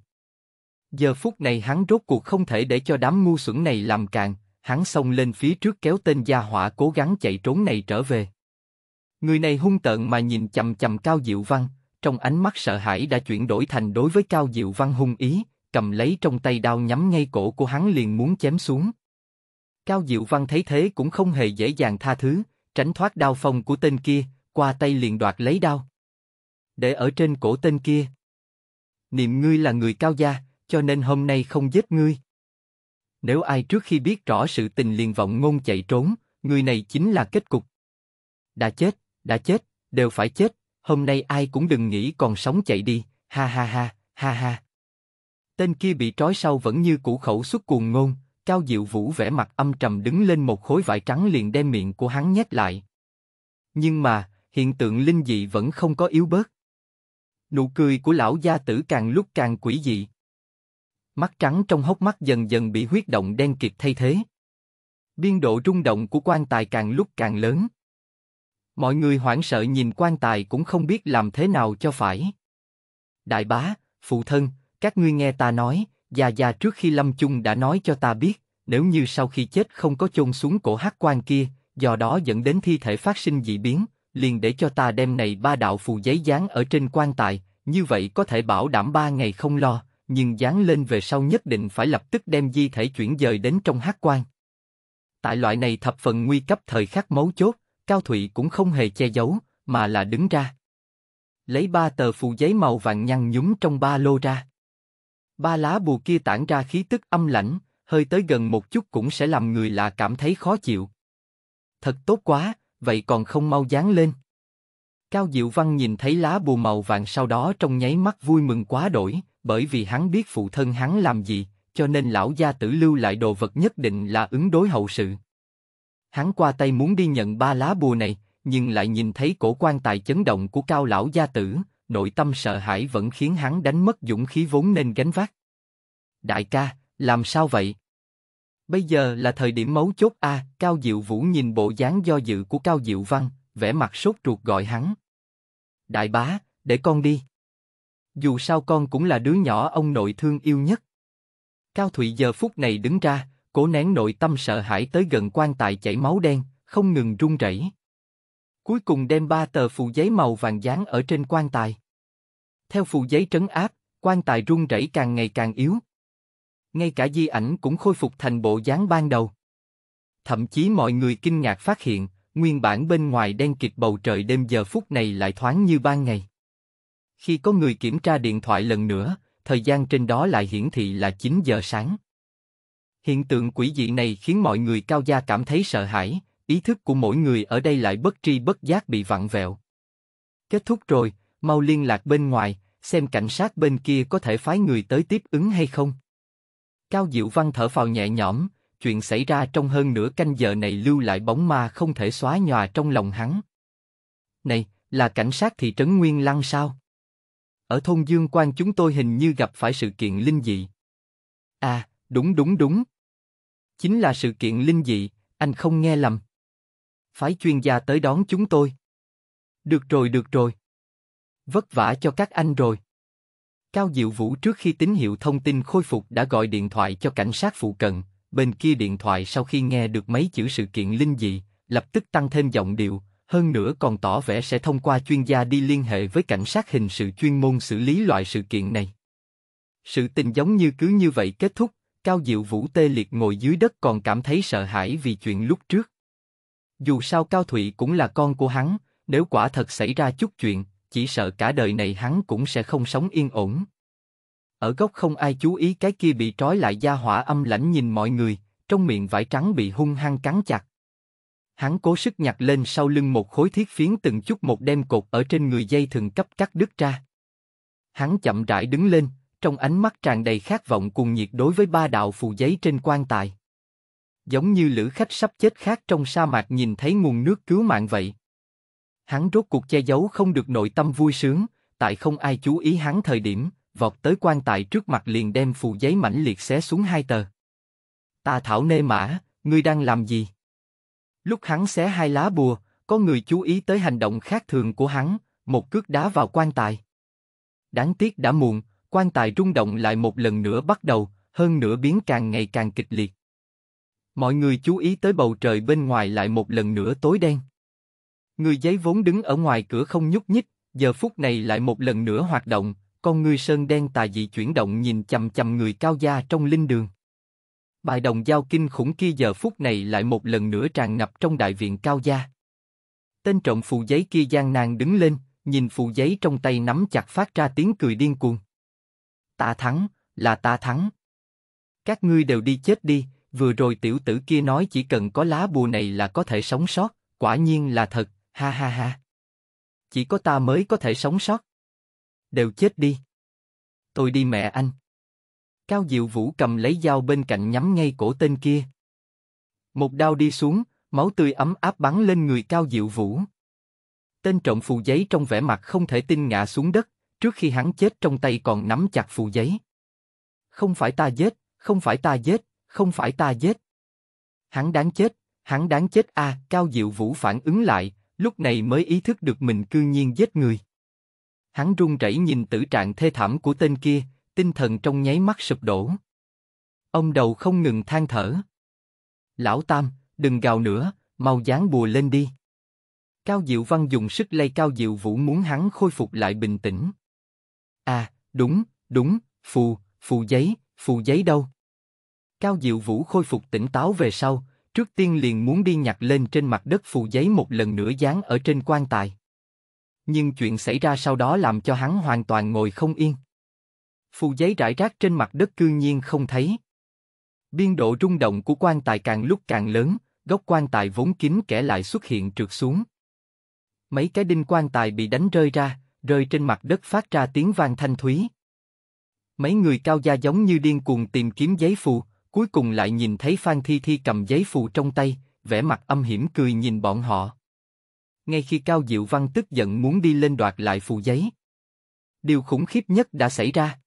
Giờ phút này hắn rốt cuộc không thể để cho đám ngu xuẩn này làm càng, hắn xông lên phía trước kéo tên gia hỏa cố gắng chạy trốn này trở về. Người này hung tợn mà nhìn chầm chầm Cao Diệu Văn, trong ánh mắt sợ hãi đã chuyển đổi thành đối với Cao Diệu Văn hung ý, cầm lấy trong tay đao nhắm ngay cổ của hắn liền muốn chém xuống. Cao Diệu Văn thấy thế cũng không hề dễ dàng tha thứ, tránh thoát đao phong của tên kia, qua tay liền đoạt lấy đao. Để ở trên cổ tên kia. Niệm ngươi là người cao gia, cho nên hôm nay không giết ngươi. Nếu ai trước khi biết rõ sự tình liền vọng ngôn chạy trốn, người này chính là kết cục. Đã chết, đã chết, đều phải chết, hôm nay ai cũng đừng nghĩ còn sống chạy đi, ha ha ha, ha ha. Tên kia bị trói sau vẫn như cũ khẩu xuất cuồng ngôn, Cao Diệu Vũ vẻ mặt âm trầm đứng lên một khối vải trắng liền đem miệng của hắn nhét lại. Nhưng mà, hiện tượng linh dị vẫn không có yếu bớt. Nụ cười của lão gia tử càng lúc càng quỷ dị mắt trắng trong hốc mắt dần dần bị huyết động đen kịp thay thế. Biên độ rung động của quan tài càng lúc càng lớn. Mọi người hoảng sợ nhìn quan tài cũng không biết làm thế nào cho phải. Đại bá, phụ thân, các ngươi nghe ta nói, già già trước khi lâm chung đã nói cho ta biết, nếu như sau khi chết không có chôn xuống cổ hát quan kia, do đó dẫn đến thi thể phát sinh dị biến, liền để cho ta đem này ba đạo phù giấy dán ở trên quan tài, như vậy có thể bảo đảm ba ngày không lo, nhưng dán lên về sau nhất định phải lập tức đem di thể chuyển dời đến trong hát quan. Tại loại này thập phần nguy cấp thời khắc mấu chốt, Cao Thụy cũng không hề che giấu, mà là đứng ra. Lấy ba tờ phù giấy màu vàng nhăn nhúm trong ba lô ra. Ba lá bùa kia tản ra khí tức âm lãnh, hơi tới gần một chút cũng sẽ làm người lạ cảm thấy khó chịu. Thật tốt quá, vậy còn không mau dán lên. Cao Diệu Văn nhìn thấy lá bùa màu vàng sau đó trong nháy mắt vui mừng quá đổi, bởi vì hắn biết phụ thân hắn làm gì, cho nên lão gia tử lưu lại đồ vật nhất định là ứng đối hậu sự. Hắn qua tay muốn đi nhận ba lá bùa này, nhưng lại nhìn thấy cổ quan tài chấn động của cao lão gia tử, nội tâm sợ hãi vẫn khiến hắn đánh mất dũng khí vốn nên gánh vác. Đại ca, làm sao vậy? Bây giờ là thời điểm mấu chốt a. cao Diệu Vũ nhìn bộ dáng do dự của Cao Diệu Văn, vẻ mặt sốt ruột gọi hắn. Đại bá, để con đi. Dù sao con cũng là đứa nhỏ ông nội thương yêu nhất. Cao Thụy giờ phút này đứng ra, cố nén nội tâm sợ hãi tới gần quan tài chảy máu đen, không ngừng run rẩy. Cuối cùng đem ba tờ phù giấy màu vàng dán ở trên quan tài. Theo phù giấy trấn áp, quan tài run rẩy càng ngày càng yếu. Ngay cả di ảnh cũng khôi phục thành bộ dáng ban đầu. Thậm chí mọi người kinh ngạc phát hiện, nguyên bản bên ngoài đen kịt bầu trời đêm giờ phút này lại thoáng như ban ngày. Khi có người kiểm tra điện thoại lần nữa, thời gian trên đó lại hiển thị là 9 giờ sáng. Hiện tượng quỷ dị này khiến mọi người cao gia cảm thấy sợ hãi, ý thức của mỗi người ở đây lại bất tri bất giác bị vặn vẹo. Kết thúc rồi, mau liên lạc bên ngoài, xem cảnh sát bên kia có thể phái người tới tiếp ứng hay không. Cao Diệu Văn thở phào nhẹ nhõm, chuyện xảy ra trong hơn nửa canh giờ này lưu lại bóng ma không thể xóa nhòa trong lòng hắn. Này, là cảnh sát thị trấn Nguyên Lăng sao? ở thôn Dương Quan chúng tôi hình như gặp phải sự kiện linh dị. À, đúng đúng đúng. Chính là sự kiện linh dị, anh không nghe lầm. Phái chuyên gia tới đón chúng tôi. Được rồi, được rồi. Vất vả cho các anh rồi. Cao Diệu Vũ trước khi tín hiệu thông tin khôi phục đã gọi điện thoại cho cảnh sát phụ cận, bên kia điện thoại sau khi nghe được mấy chữ sự kiện linh dị, lập tức tăng thêm giọng điệu, hơn nữa còn tỏ vẻ sẽ thông qua chuyên gia đi liên hệ với cảnh sát hình sự chuyên môn xử lý loại sự kiện này. Sự tình giống như cứ như vậy kết thúc, Cao Diệu Vũ tê liệt ngồi dưới đất còn cảm thấy sợ hãi vì chuyện lúc trước. Dù sao Cao Thụy cũng là con của hắn, nếu quả thật xảy ra chút chuyện, chỉ sợ cả đời này hắn cũng sẽ không sống yên ổn. Ở góc không ai chú ý cái kia bị trói lại da hỏa âm lãnh nhìn mọi người, trong miệng vải trắng bị hung hăng cắn chặt, Hắn cố sức nhặt lên sau lưng một khối thiết phiến từng chút một đem cột ở trên người dây thường cấp cắt đứt ra. Hắn chậm rãi đứng lên, trong ánh mắt tràn đầy khát vọng cùng nhiệt đối với ba đạo phù giấy trên quan tài. Giống như lữ khách sắp chết khác trong sa mạc nhìn thấy nguồn nước cứu mạng vậy. Hắn rốt cuộc che giấu không được nội tâm vui sướng, tại không ai chú ý hắn thời điểm, vọt tới quan tài trước mặt liền đem phù giấy mảnh liệt xé xuống hai tờ. Ta thảo nê mã, ngươi đang làm gì? Lúc hắn xé hai lá bùa, có người chú ý tới hành động khác thường của hắn, một cước đá vào quan tài. Đáng tiếc đã muộn, quan tài rung động lại một lần nữa bắt đầu, hơn nữa biến càng ngày càng kịch liệt. Mọi người chú ý tới bầu trời bên ngoài lại một lần nữa tối đen. Người giấy vốn đứng ở ngoài cửa không nhúc nhích, giờ phút này lại một lần nữa hoạt động, con người sơn đen tà dị chuyển động nhìn chầm chầm người cao gia trong linh đường. Bài đồng giao kinh khủng kia giờ phút này lại một lần nữa tràn ngập trong đại viện cao gia. Tên trộm phù giấy kia gian nan đứng lên, nhìn phù giấy trong tay nắm chặt phát ra tiếng cười điên cuồng. Ta thắng, là ta thắng. Các ngươi đều đi chết đi, vừa rồi tiểu tử kia nói chỉ cần có lá bùa này là có thể sống sót, quả nhiên là thật, ha ha ha. Chỉ có ta mới có thể sống sót. Đều chết đi. Tôi đi mẹ anh. Cao Diệu Vũ cầm lấy dao bên cạnh nhắm ngay cổ tên kia. Một đao đi xuống, máu tươi ấm áp bắn lên người Cao Diệu Vũ. Tên trộm phù giấy trong vẻ mặt không thể tin ngã xuống đất, trước khi hắn chết trong tay còn nắm chặt phù giấy. Không phải ta giết, không phải ta giết, không phải ta giết. Hắn đáng chết, hắn đáng chết a, à, Cao Diệu Vũ phản ứng lại, lúc này mới ý thức được mình cư nhiên giết người. Hắn run rẩy nhìn tử trạng thê thảm của tên kia, tinh thần trong nháy mắt sụp đổ. Ông đầu không ngừng than thở. Lão Tam, đừng gào nữa, mau dán bùa lên đi. Cao Diệu Văn dùng sức lay Cao Diệu Vũ muốn hắn khôi phục lại bình tĩnh. À, đúng, đúng, phù, phù giấy, phù giấy đâu? Cao Diệu Vũ khôi phục tỉnh táo về sau, trước tiên liền muốn đi nhặt lên trên mặt đất phù giấy một lần nữa dán ở trên quan tài. Nhưng chuyện xảy ra sau đó làm cho hắn hoàn toàn ngồi không yên phù giấy rải rác trên mặt đất cương nhiên không thấy. Biên độ rung động của quan tài càng lúc càng lớn, gốc quan tài vốn kín kẻ lại xuất hiện trượt xuống. Mấy cái đinh quan tài bị đánh rơi ra, rơi trên mặt đất phát ra tiếng vang thanh thúy. Mấy người cao gia giống như điên cuồng tìm kiếm giấy phù, cuối cùng lại nhìn thấy Phan Thi Thi cầm giấy phù trong tay, vẻ mặt âm hiểm cười nhìn bọn họ. Ngay khi Cao Diệu Văn tức giận muốn đi lên đoạt lại phù giấy. Điều khủng khiếp nhất đã xảy ra,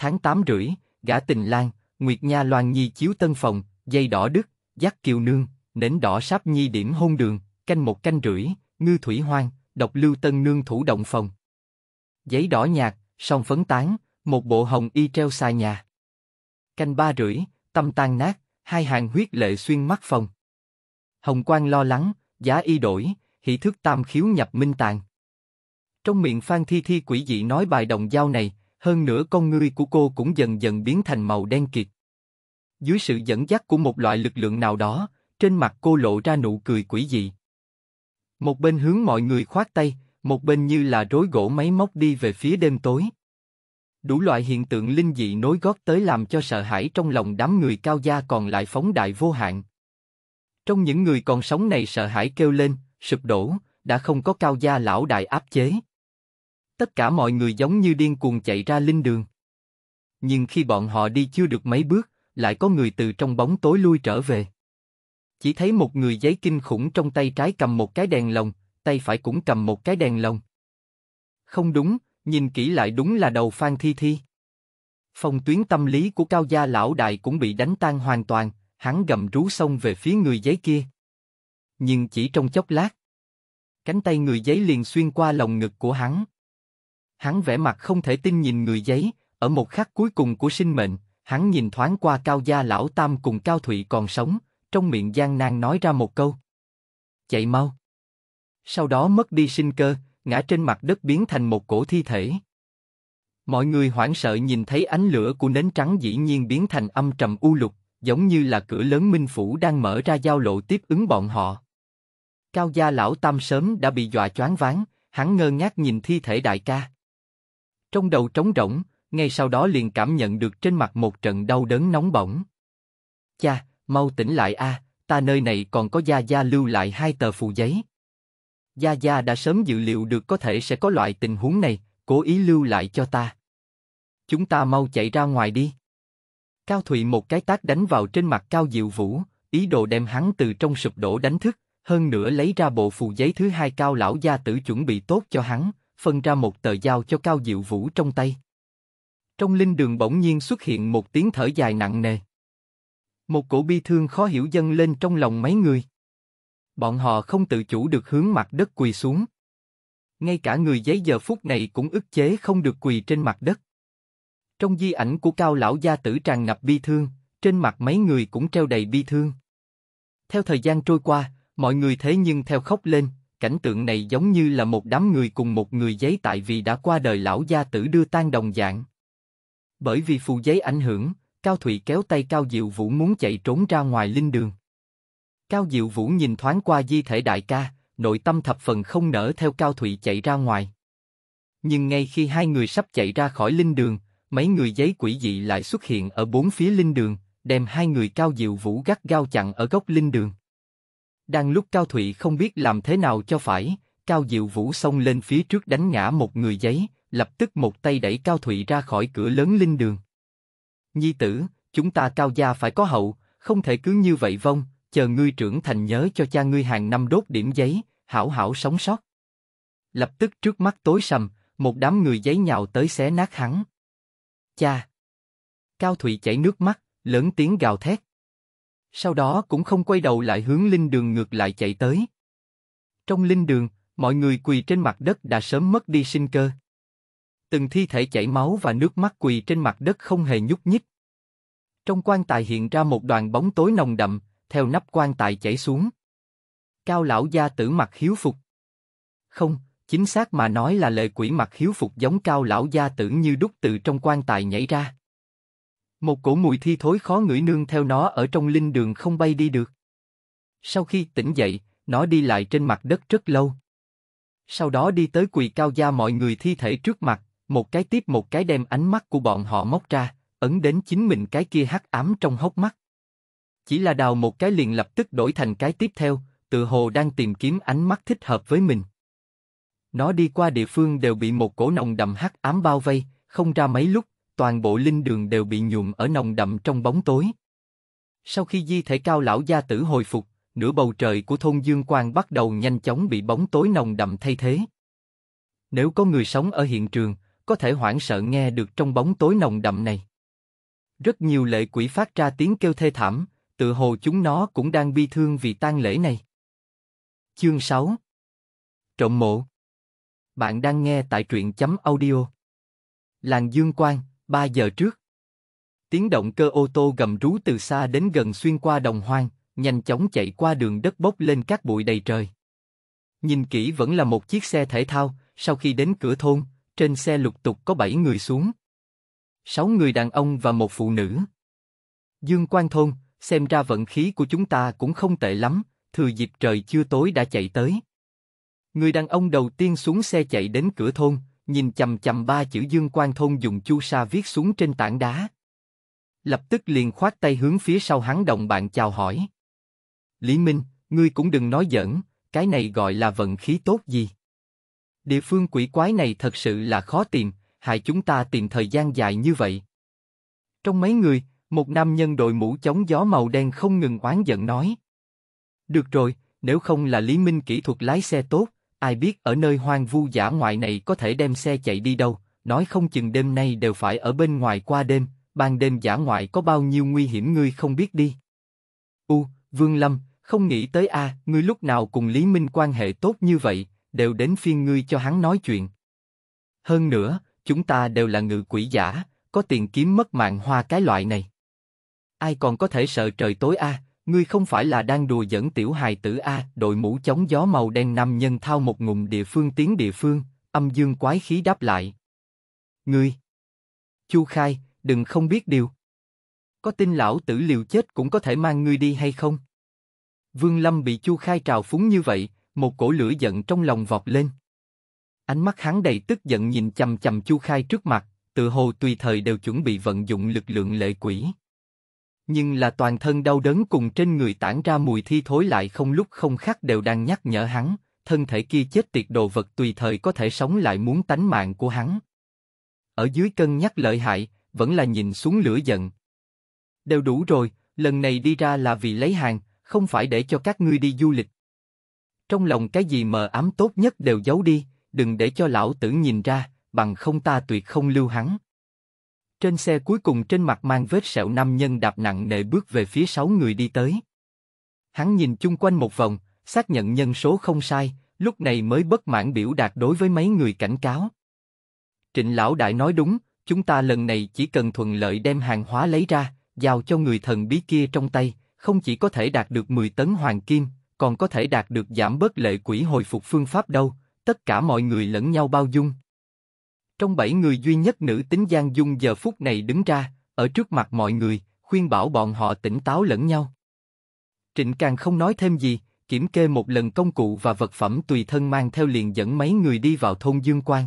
tháng tám rưỡi, gã tình lang, Nguyệt Nha Loan Nhi chiếu tân phòng, dây đỏ đứt dắt kiều nương, nến đỏ sáp nhi điểm hôn đường, canh một canh rưỡi, ngư thủy hoang, độc lưu tân nương thủ động phòng. Giấy đỏ nhạt, song phấn tán, một bộ hồng y treo xài nhà. Canh ba rưỡi, tâm tan nát, hai hàng huyết lệ xuyên mắt phòng. Hồng Quang lo lắng, giá y đổi, hỷ thức tam khiếu nhập minh tàng. Trong miệng Phan Thi Thi quỷ dị nói bài đồng giao này, hơn nữa con ngươi của cô cũng dần dần biến thành màu đen kịt. Dưới sự dẫn dắt của một loại lực lượng nào đó, trên mặt cô lộ ra nụ cười quỷ dị. Một bên hướng mọi người khoát tay, một bên như là rối gỗ máy móc đi về phía đêm tối. Đủ loại hiện tượng linh dị nối gót tới làm cho sợ hãi trong lòng đám người cao gia còn lại phóng đại vô hạn. Trong những người còn sống này sợ hãi kêu lên, sụp đổ, đã không có cao gia lão đại áp chế. Tất cả mọi người giống như điên cuồng chạy ra linh đường. Nhưng khi bọn họ đi chưa được mấy bước, lại có người từ trong bóng tối lui trở về. Chỉ thấy một người giấy kinh khủng trong tay trái cầm một cái đèn lồng, tay phải cũng cầm một cái đèn lồng. Không đúng, nhìn kỹ lại đúng là đầu Phan Thi Thi. Phong tuyến tâm lý của cao gia lão đại cũng bị đánh tan hoàn toàn, hắn gầm rú xông về phía người giấy kia. Nhưng chỉ trong chốc lát, cánh tay người giấy liền xuyên qua lồng ngực của hắn hắn vẻ mặt không thể tin nhìn người giấy, ở một khắc cuối cùng của sinh mệnh, hắn nhìn thoáng qua Cao Gia Lão Tam cùng Cao Thụy còn sống, trong miệng gian nan nói ra một câu. Chạy mau. Sau đó mất đi sinh cơ, ngã trên mặt đất biến thành một cổ thi thể. Mọi người hoảng sợ nhìn thấy ánh lửa của nến trắng dĩ nhiên biến thành âm trầm u lục, giống như là cửa lớn minh phủ đang mở ra giao lộ tiếp ứng bọn họ. Cao gia lão tam sớm đã bị dọa choáng váng, hắn ngơ ngác nhìn thi thể đại ca. Trong đầu trống rỗng, ngay sau đó liền cảm nhận được trên mặt một trận đau đớn nóng bỏng. Cha, mau tỉnh lại a, ta nơi này còn có Gia Gia lưu lại hai tờ phù giấy. Gia Gia đã sớm dự liệu được có thể sẽ có loại tình huống này, cố ý lưu lại cho ta. Chúng ta mau chạy ra ngoài đi. Cao Thụy một cái tát đánh vào trên mặt Cao Diệu Vũ, ý đồ đem hắn từ trong sụp đổ đánh thức, hơn nữa lấy ra bộ phù giấy thứ hai Cao Lão Gia tử chuẩn bị tốt cho hắn, phân ra một tờ giao cho Cao Diệu Vũ trong tay. Trong linh đường bỗng nhiên xuất hiện một tiếng thở dài nặng nề. Một cổ bi thương khó hiểu dâng lên trong lòng mấy người. Bọn họ không tự chủ được hướng mặt đất quỳ xuống. Ngay cả người giấy giờ phút này cũng ức chế không được quỳ trên mặt đất. Trong di ảnh của cao lão gia tử tràn ngập bi thương, trên mặt mấy người cũng treo đầy bi thương. Theo thời gian trôi qua, mọi người thế nhưng theo khóc lên, cảnh tượng này giống như là một đám người cùng một người giấy tại vì đã qua đời lão gia tử đưa tan đồng dạng. Bởi vì phù giấy ảnh hưởng, Cao Thụy kéo tay Cao Diệu Vũ muốn chạy trốn ra ngoài linh đường. Cao Diệu Vũ nhìn thoáng qua di thể đại ca, nội tâm thập phần không nở theo Cao Thụy chạy ra ngoài. Nhưng ngay khi hai người sắp chạy ra khỏi linh đường, mấy người giấy quỷ dị lại xuất hiện ở bốn phía linh đường, đem hai người Cao Diệu Vũ gắt gao chặn ở góc linh đường. Đang lúc Cao Thụy không biết làm thế nào cho phải, Cao Diệu Vũ xông lên phía trước đánh ngã một người giấy, lập tức một tay đẩy Cao Thụy ra khỏi cửa lớn linh đường. Nhi tử, chúng ta Cao gia phải có hậu, không thể cứ như vậy vong, chờ ngươi trưởng thành nhớ cho cha ngươi hàng năm đốt điểm giấy, hảo hảo sống sót. Lập tức trước mắt tối sầm, một đám người giấy nhào tới xé nát hắn. Cha! Cao Thụy chảy nước mắt, lớn tiếng gào thét sau đó cũng không quay đầu lại hướng linh đường ngược lại chạy tới. Trong linh đường, mọi người quỳ trên mặt đất đã sớm mất đi sinh cơ. Từng thi thể chảy máu và nước mắt quỳ trên mặt đất không hề nhúc nhích. Trong quan tài hiện ra một đoàn bóng tối nồng đậm, theo nắp quan tài chảy xuống. Cao lão gia tử mặt hiếu phục. Không, chính xác mà nói là lệ quỷ mặt hiếu phục giống cao lão gia tử như đúc từ trong quan tài nhảy ra. Một cổ mùi thi thối khó ngửi nương theo nó ở trong linh đường không bay đi được. Sau khi tỉnh dậy, nó đi lại trên mặt đất rất lâu. Sau đó đi tới quỳ cao gia mọi người thi thể trước mặt, một cái tiếp một cái đem ánh mắt của bọn họ móc ra, ấn đến chính mình cái kia hắc ám trong hốc mắt. Chỉ là đào một cái liền lập tức đổi thành cái tiếp theo, tự hồ đang tìm kiếm ánh mắt thích hợp với mình. Nó đi qua địa phương đều bị một cổ nồng đậm hắc ám bao vây, không ra mấy lúc, toàn bộ linh đường đều bị nhuộm ở nồng đậm trong bóng tối. Sau khi di thể cao lão gia tử hồi phục, nửa bầu trời của thôn Dương Quang bắt đầu nhanh chóng bị bóng tối nồng đậm thay thế. Nếu có người sống ở hiện trường, có thể hoảng sợ nghe được trong bóng tối nồng đậm này. Rất nhiều lệ quỷ phát ra tiếng kêu thê thảm, tự hồ chúng nó cũng đang bi thương vì tang lễ này. Chương 6 Trộm mộ Bạn đang nghe tại truyện chấm audio. Làng Dương Quang 3 giờ trước. Tiếng động cơ ô tô gầm rú từ xa đến gần xuyên qua đồng hoang, nhanh chóng chạy qua đường đất bốc lên các bụi đầy trời. Nhìn kỹ vẫn là một chiếc xe thể thao, sau khi đến cửa thôn, trên xe lục tục có 7 người xuống. 6 người đàn ông và một phụ nữ. Dương Quang Thôn, xem ra vận khí của chúng ta cũng không tệ lắm, thừa dịp trời chưa tối đã chạy tới. Người đàn ông đầu tiên xuống xe chạy đến cửa thôn, nhìn chầm chầm ba chữ Dương Quan Thôn dùng chu sa viết xuống trên tảng đá. Lập tức liền khoát tay hướng phía sau hắn đồng bạn chào hỏi. Lý Minh, ngươi cũng đừng nói giỡn, cái này gọi là vận khí tốt gì. Địa phương quỷ quái này thật sự là khó tìm, hại chúng ta tìm thời gian dài như vậy. Trong mấy người, một nam nhân đội mũ chống gió màu đen không ngừng oán giận nói. Được rồi, nếu không là Lý Minh kỹ thuật lái xe tốt, Ai biết ở nơi hoang vu giả ngoại này có thể đem xe chạy đi đâu, nói không chừng đêm nay đều phải ở bên ngoài qua đêm, ban đêm giả ngoại có bao nhiêu nguy hiểm ngươi không biết đi. U, Vương Lâm, không nghĩ tới a, ngươi lúc nào cùng Lý Minh quan hệ tốt như vậy, đều đến phiên ngươi cho hắn nói chuyện. Hơn nữa, chúng ta đều là ngự quỷ giả, có tiền kiếm mất mạng hoa cái loại này. Ai còn có thể sợ trời tối a, à, Ngươi không phải là đang đùa dẫn tiểu hài tử A, đội mũ chống gió màu đen nam nhân thao một ngụm địa phương tiếng địa phương, âm dương quái khí đáp lại. Ngươi! Chu Khai, đừng không biết điều. Có tin lão tử liều chết cũng có thể mang ngươi đi hay không? Vương Lâm bị Chu Khai trào phúng như vậy, một cổ lửa giận trong lòng vọt lên. Ánh mắt hắn đầy tức giận nhìn chầm chầm Chu Khai trước mặt, tự hồ tùy thời đều chuẩn bị vận dụng lực lượng lệ quỷ nhưng là toàn thân đau đớn cùng trên người tản ra mùi thi thối lại không lúc không khắc đều đang nhắc nhở hắn, thân thể kia chết tiệt đồ vật tùy thời có thể sống lại muốn tánh mạng của hắn. Ở dưới cân nhắc lợi hại, vẫn là nhìn xuống lửa giận. Đều đủ rồi, lần này đi ra là vì lấy hàng, không phải để cho các ngươi đi du lịch. Trong lòng cái gì mờ ám tốt nhất đều giấu đi, đừng để cho lão tử nhìn ra, bằng không ta tuyệt không lưu hắn. Trên xe cuối cùng trên mặt mang vết sẹo nam nhân đạp nặng nề bước về phía sáu người đi tới. Hắn nhìn chung quanh một vòng, xác nhận nhân số không sai, lúc này mới bất mãn biểu đạt đối với mấy người cảnh cáo. Trịnh lão đại nói đúng, chúng ta lần này chỉ cần thuận lợi đem hàng hóa lấy ra, giao cho người thần bí kia trong tay, không chỉ có thể đạt được 10 tấn hoàng kim, còn có thể đạt được giảm bớt lệ quỷ hồi phục phương pháp đâu, tất cả mọi người lẫn nhau bao dung. Trong bảy người duy nhất nữ tính Giang Dung giờ phút này đứng ra, ở trước mặt mọi người, khuyên bảo bọn họ tỉnh táo lẫn nhau. Trịnh Càng không nói thêm gì, kiểm kê một lần công cụ và vật phẩm tùy thân mang theo liền dẫn mấy người đi vào thôn Dương Quan.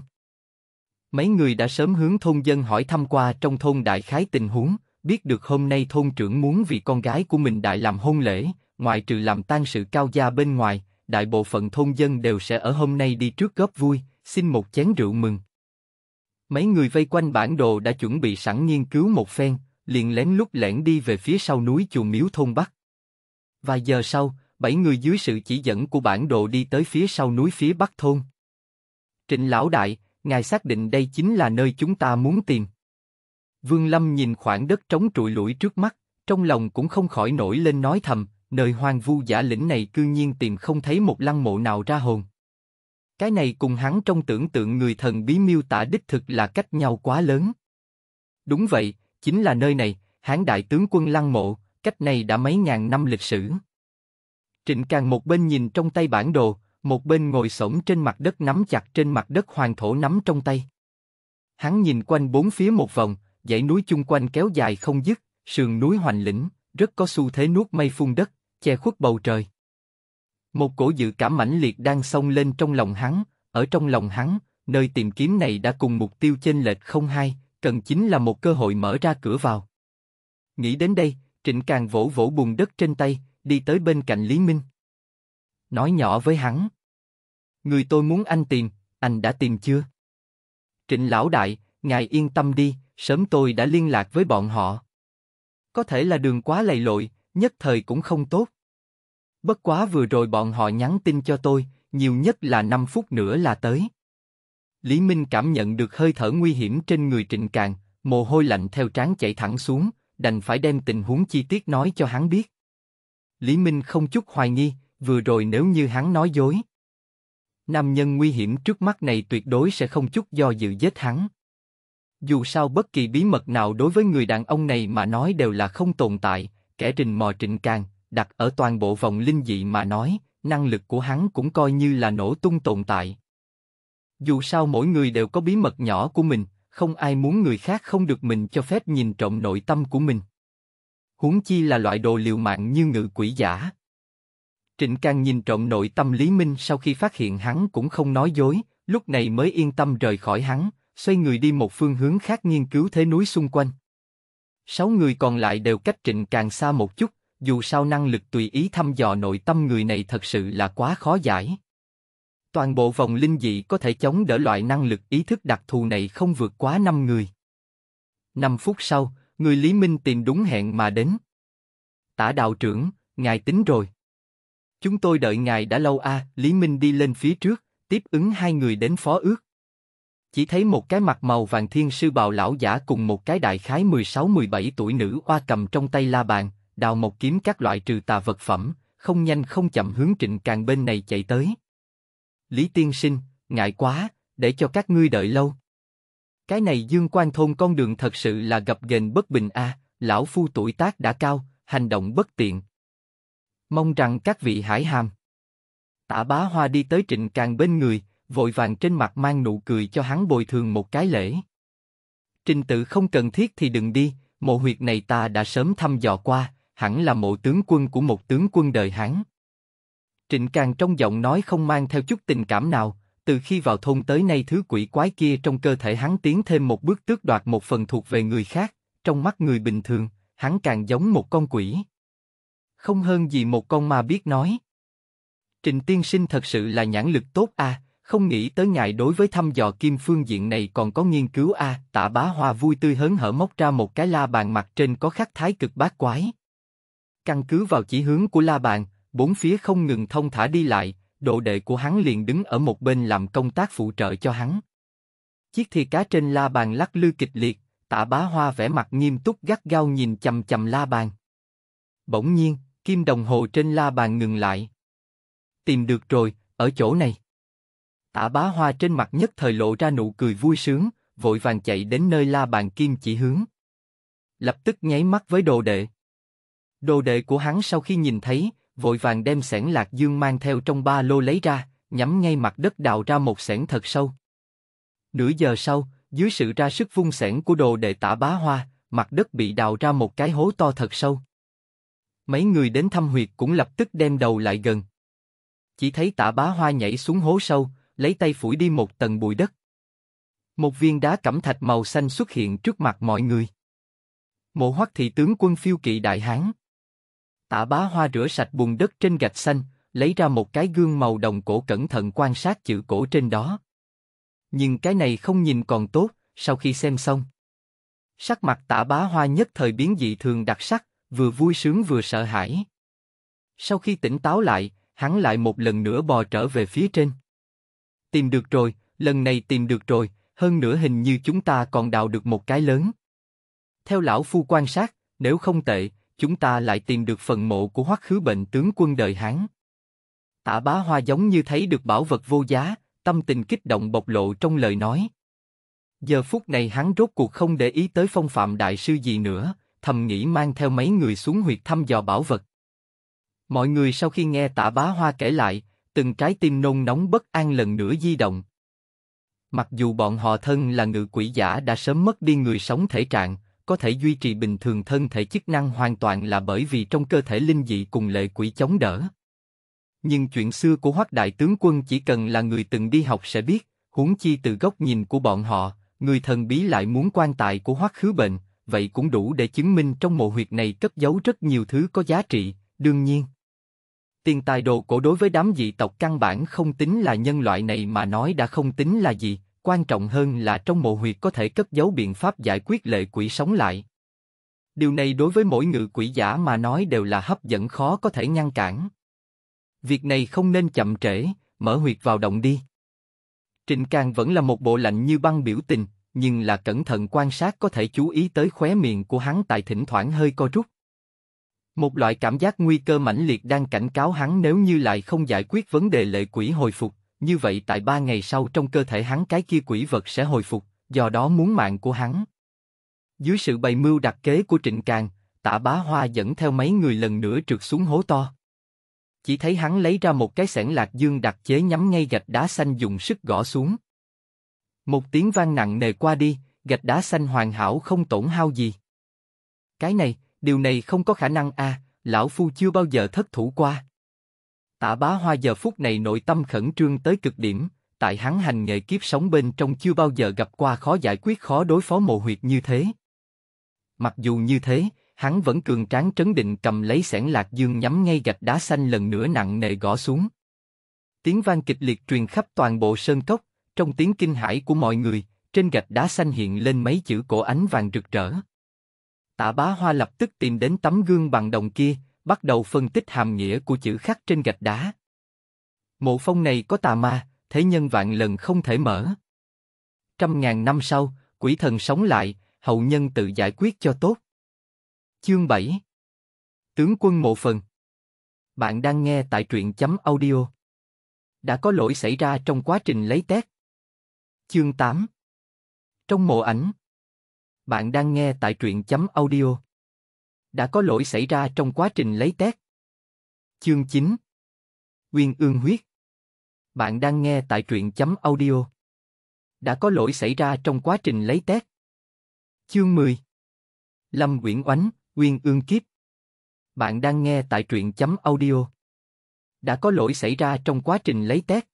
Mấy người đã sớm hướng thôn dân hỏi thăm qua trong thôn đại khái tình huống, biết được hôm nay thôn trưởng muốn vì con gái của mình đại làm hôn lễ, ngoại trừ làm tan sự cao gia bên ngoài, đại bộ phận thôn dân đều sẽ ở hôm nay đi trước góp vui, xin một chén rượu mừng. Mấy người vây quanh bản đồ đã chuẩn bị sẵn nghiên cứu một phen, liền lén lút lẻn đi về phía sau núi chùa miếu thôn Bắc. Vài giờ sau, bảy người dưới sự chỉ dẫn của bản đồ đi tới phía sau núi phía Bắc thôn. Trịnh lão đại, ngài xác định đây chính là nơi chúng ta muốn tìm. Vương Lâm nhìn khoảng đất trống trụi lũi trước mắt, trong lòng cũng không khỏi nổi lên nói thầm, nơi hoang vu giả lĩnh này cư nhiên tìm không thấy một lăng mộ nào ra hồn. Cái này cùng hắn trong tưởng tượng người thần bí miêu tả đích thực là cách nhau quá lớn. Đúng vậy, chính là nơi này, hán đại tướng quân lăng mộ, cách này đã mấy ngàn năm lịch sử. Trịnh Càng một bên nhìn trong tay bản đồ, một bên ngồi sổng trên mặt đất nắm chặt trên mặt đất hoàng thổ nắm trong tay. Hắn nhìn quanh bốn phía một vòng, dãy núi chung quanh kéo dài không dứt, sườn núi hoành lĩnh, rất có xu thế nuốt mây phun đất, che khuất bầu trời. Một cổ dự cảm mãnh liệt đang xông lên trong lòng hắn, ở trong lòng hắn, nơi tìm kiếm này đã cùng mục tiêu chênh lệch không hai, cần chính là một cơ hội mở ra cửa vào. Nghĩ đến đây, Trịnh Càng vỗ vỗ bùn đất trên tay, đi tới bên cạnh Lý Minh. Nói nhỏ với hắn. Người tôi muốn anh tìm, anh đã tìm chưa? Trịnh lão đại, ngài yên tâm đi, sớm tôi đã liên lạc với bọn họ. Có thể là đường quá lầy lội, nhất thời cũng không tốt. Bất quá vừa rồi bọn họ nhắn tin cho tôi, nhiều nhất là 5 phút nữa là tới. Lý Minh cảm nhận được hơi thở nguy hiểm trên người Trịnh Càng, mồ hôi lạnh theo trán chảy thẳng xuống, đành phải đem tình huống chi tiết nói cho hắn biết. Lý Minh không chút hoài nghi, vừa rồi nếu như hắn nói dối. Nam nhân nguy hiểm trước mắt này tuyệt đối sẽ không chút do dự giết hắn. Dù sao bất kỳ bí mật nào đối với người đàn ông này mà nói đều là không tồn tại, kẻ trình mò trịnh càng, đặt ở toàn bộ vòng linh dị mà nói, năng lực của hắn cũng coi như là nổ tung tồn tại. Dù sao mỗi người đều có bí mật nhỏ của mình, không ai muốn người khác không được mình cho phép nhìn trộm nội tâm của mình. Huống chi là loại đồ liều mạng như ngự quỷ giả. Trịnh Cang nhìn trộm nội tâm Lý Minh sau khi phát hiện hắn cũng không nói dối, lúc này mới yên tâm rời khỏi hắn, xoay người đi một phương hướng khác nghiên cứu thế núi xung quanh. Sáu người còn lại đều cách Trịnh Cang xa một chút, dù sao năng lực tùy ý thăm dò nội tâm người này thật sự là quá khó giải. Toàn bộ vòng linh dị có thể chống đỡ loại năng lực ý thức đặc thù này không vượt quá 5 người. 5 phút sau, người Lý Minh tìm đúng hẹn mà đến. Tả đạo trưởng, ngài tính rồi. Chúng tôi đợi ngài đã lâu a. À, Lý Minh đi lên phía trước, tiếp ứng hai người đến phó ước. Chỉ thấy một cái mặt màu vàng thiên sư bào lão giả cùng một cái đại khái 16-17 tuổi nữ oa cầm trong tay la bàn, đào một kiếm các loại trừ tà vật phẩm, không nhanh không chậm hướng Trịnh Càng bên này chạy tới. Lý Tiên Sinh, ngại quá, để cho các ngươi đợi lâu. Cái này Dương Quan thôn con đường thật sự là gặp ghềnh bất bình a, à, lão phu tuổi tác đã cao, hành động bất tiện. Mong rằng các vị hải hàm. Tả bá hoa đi tới Trịnh Càng bên người, vội vàng trên mặt mang nụ cười cho hắn bồi thường một cái lễ. Trình tự không cần thiết thì đừng đi, mộ huyệt này ta đã sớm thăm dò qua, hẳn là mộ tướng quân của một tướng quân đời hắn. Trịnh Càng trong giọng nói không mang theo chút tình cảm nào, từ khi vào thôn tới nay thứ quỷ quái kia trong cơ thể hắn tiến thêm một bước tước đoạt một phần thuộc về người khác, trong mắt người bình thường, hắn càng giống một con quỷ. Không hơn gì một con ma biết nói. Trịnh tiên sinh thật sự là nhãn lực tốt a, à, không nghĩ tới ngài đối với thăm dò kim phương diện này còn có nghiên cứu a, à, tạ bá hoa vui tươi hớn hở móc ra một cái la bàn mặt trên có khắc thái cực bát quái. Căn cứ vào chỉ hướng của La Bàn, bốn phía không ngừng thông thả đi lại, độ đệ của hắn liền đứng ở một bên làm công tác phụ trợ cho hắn. Chiếc thi cá trên La Bàn lắc lư kịch liệt, Tả bá hoa vẻ mặt nghiêm túc gắt gao nhìn chầm chầm La Bàn. Bỗng nhiên, kim đồng hồ trên La Bàn ngừng lại. Tìm được rồi, ở chỗ này. Tả bá hoa trên mặt nhất thời lộ ra nụ cười vui sướng, vội vàng chạy đến nơi la bàn kim chỉ hướng. Lập tức nháy mắt với đồ đệ. Đồ đệ của hắn sau khi nhìn thấy, vội vàng đem sẻn lạc dương mang theo trong ba lô lấy ra, nhắm ngay mặt đất đào ra một sẻn thật sâu. Nửa giờ sau, dưới sự ra sức vung sẻn của đồ đệ tả bá hoa, mặt đất bị đào ra một cái hố to thật sâu. Mấy người đến thăm huyệt cũng lập tức đem đầu lại gần. Chỉ thấy tả bá hoa nhảy xuống hố sâu, lấy tay phủi đi một tầng bụi đất. Một viên đá cẩm thạch màu xanh xuất hiện trước mặt mọi người. Mộ hoắc thị tướng quân phiêu kỵ đại hán. Tả bá hoa rửa sạch bùn đất trên gạch xanh, lấy ra một cái gương màu đồng cổ cẩn thận quan sát chữ cổ trên đó. Nhưng cái này không nhìn còn tốt, sau khi xem xong. Sắc mặt tả bá hoa nhất thời biến dị thường đặc sắc, vừa vui sướng vừa sợ hãi. Sau khi tỉnh táo lại, hắn lại một lần nữa bò trở về phía trên. Tìm được rồi, lần này tìm được rồi, hơn nữa hình như chúng ta còn đào được một cái lớn. Theo lão phu quan sát, nếu không tệ, chúng ta lại tìm được phần mộ của hoắc khứ bệnh tướng quân đời Hán. tạ bá hoa giống như thấy được bảo vật vô giá, tâm tình kích động bộc lộ trong lời nói. Giờ phút này hắn rốt cuộc không để ý tới phong phạm đại sư gì nữa, thầm nghĩ mang theo mấy người xuống huyệt thăm dò bảo vật. Mọi người sau khi nghe tạ bá hoa kể lại, từng trái tim nôn nóng bất an lần nữa di động. Mặc dù bọn họ thân là ngự quỷ giả đã sớm mất đi người sống thể trạng, có thể duy trì bình thường thân thể chức năng hoàn toàn là bởi vì trong cơ thể linh dị cùng lệ quỷ chống đỡ. Nhưng chuyện xưa của Hoắc Đại Tướng Quân chỉ cần là người từng đi học sẽ biết, huống chi từ góc nhìn của bọn họ, người thần bí lại muốn quan tài của Hoắc Khứ Bệnh, vậy cũng đủ để chứng minh trong mộ huyệt này cất giấu rất nhiều thứ có giá trị, đương nhiên. Tiền tài đồ cổ đối với đám dị tộc căn bản không tính là nhân loại này mà nói đã không tính là gì, quan trọng hơn là trong mộ huyệt có thể cất giấu biện pháp giải quyết lệ quỷ sống lại. Điều này đối với mỗi ngự quỷ giả mà nói đều là hấp dẫn khó có thể ngăn cản. Việc này không nên chậm trễ, mở huyệt vào động đi. Trịnh Càng vẫn là một bộ lạnh như băng biểu tình, nhưng là cẩn thận quan sát có thể chú ý tới khóe miệng của hắn tại thỉnh thoảng hơi co rút. Một loại cảm giác nguy cơ mãnh liệt đang cảnh cáo hắn nếu như lại không giải quyết vấn đề lệ quỷ hồi phục, như vậy tại ba ngày sau trong cơ thể hắn cái kia quỷ vật sẽ hồi phục, do đó muốn mạng của hắn. Dưới sự bày mưu đặt kế của Trịnh Càng, tạ bá hoa dẫn theo mấy người lần nữa trượt xuống hố to. Chỉ thấy hắn lấy ra một cái sẻn lạc dương đặc chế nhắm ngay gạch đá xanh dùng sức gõ xuống. Một tiếng vang nặng nề qua đi, gạch đá xanh hoàn hảo không tổn hao gì. Cái này, điều này không có khả năng a, à, lão phu chưa bao giờ thất thủ qua. Tả bá hoa giờ phút này nội tâm khẩn trương tới cực điểm, tại hắn hành nghề kiếp sống bên trong chưa bao giờ gặp qua khó giải quyết khó đối phó mồ huyệt như thế. Mặc dù như thế, hắn vẫn cường tráng trấn định cầm lấy sẻn lạc dương nhắm ngay gạch đá xanh lần nữa nặng nề gõ xuống. Tiếng vang kịch liệt truyền khắp toàn bộ sơn cốc, trong tiếng kinh hãi của mọi người, trên gạch đá xanh hiện lên mấy chữ cổ ánh vàng rực rỡ. Tả bá hoa lập tức tìm đến tấm gương bằng đồng kia, bắt đầu phân tích hàm nghĩa của chữ khắc trên gạch đá. Mộ phong này có tà ma, thế nhân vạn lần không thể mở. Trăm ngàn năm sau, quỷ thần sống lại, hậu nhân tự giải quyết cho tốt. Chương 7 Tướng quân mộ phần Bạn đang nghe tại truyện chấm audio. Đã có lỗi xảy ra trong quá trình lấy tét Chương 8 Trong mộ ảnh Bạn đang nghe tại truyện chấm audio đã có lỗi xảy ra trong quá trình lấy tét. Chương 9 Uyên ương huyết Bạn đang nghe tại truyện chấm audio. Đã có lỗi xảy ra trong quá trình lấy tét. Chương 10 Lâm Nguyễn Oánh, Uyên ương kiếp Bạn đang nghe tại truyện chấm audio. Đã có lỗi xảy ra trong quá trình lấy tét.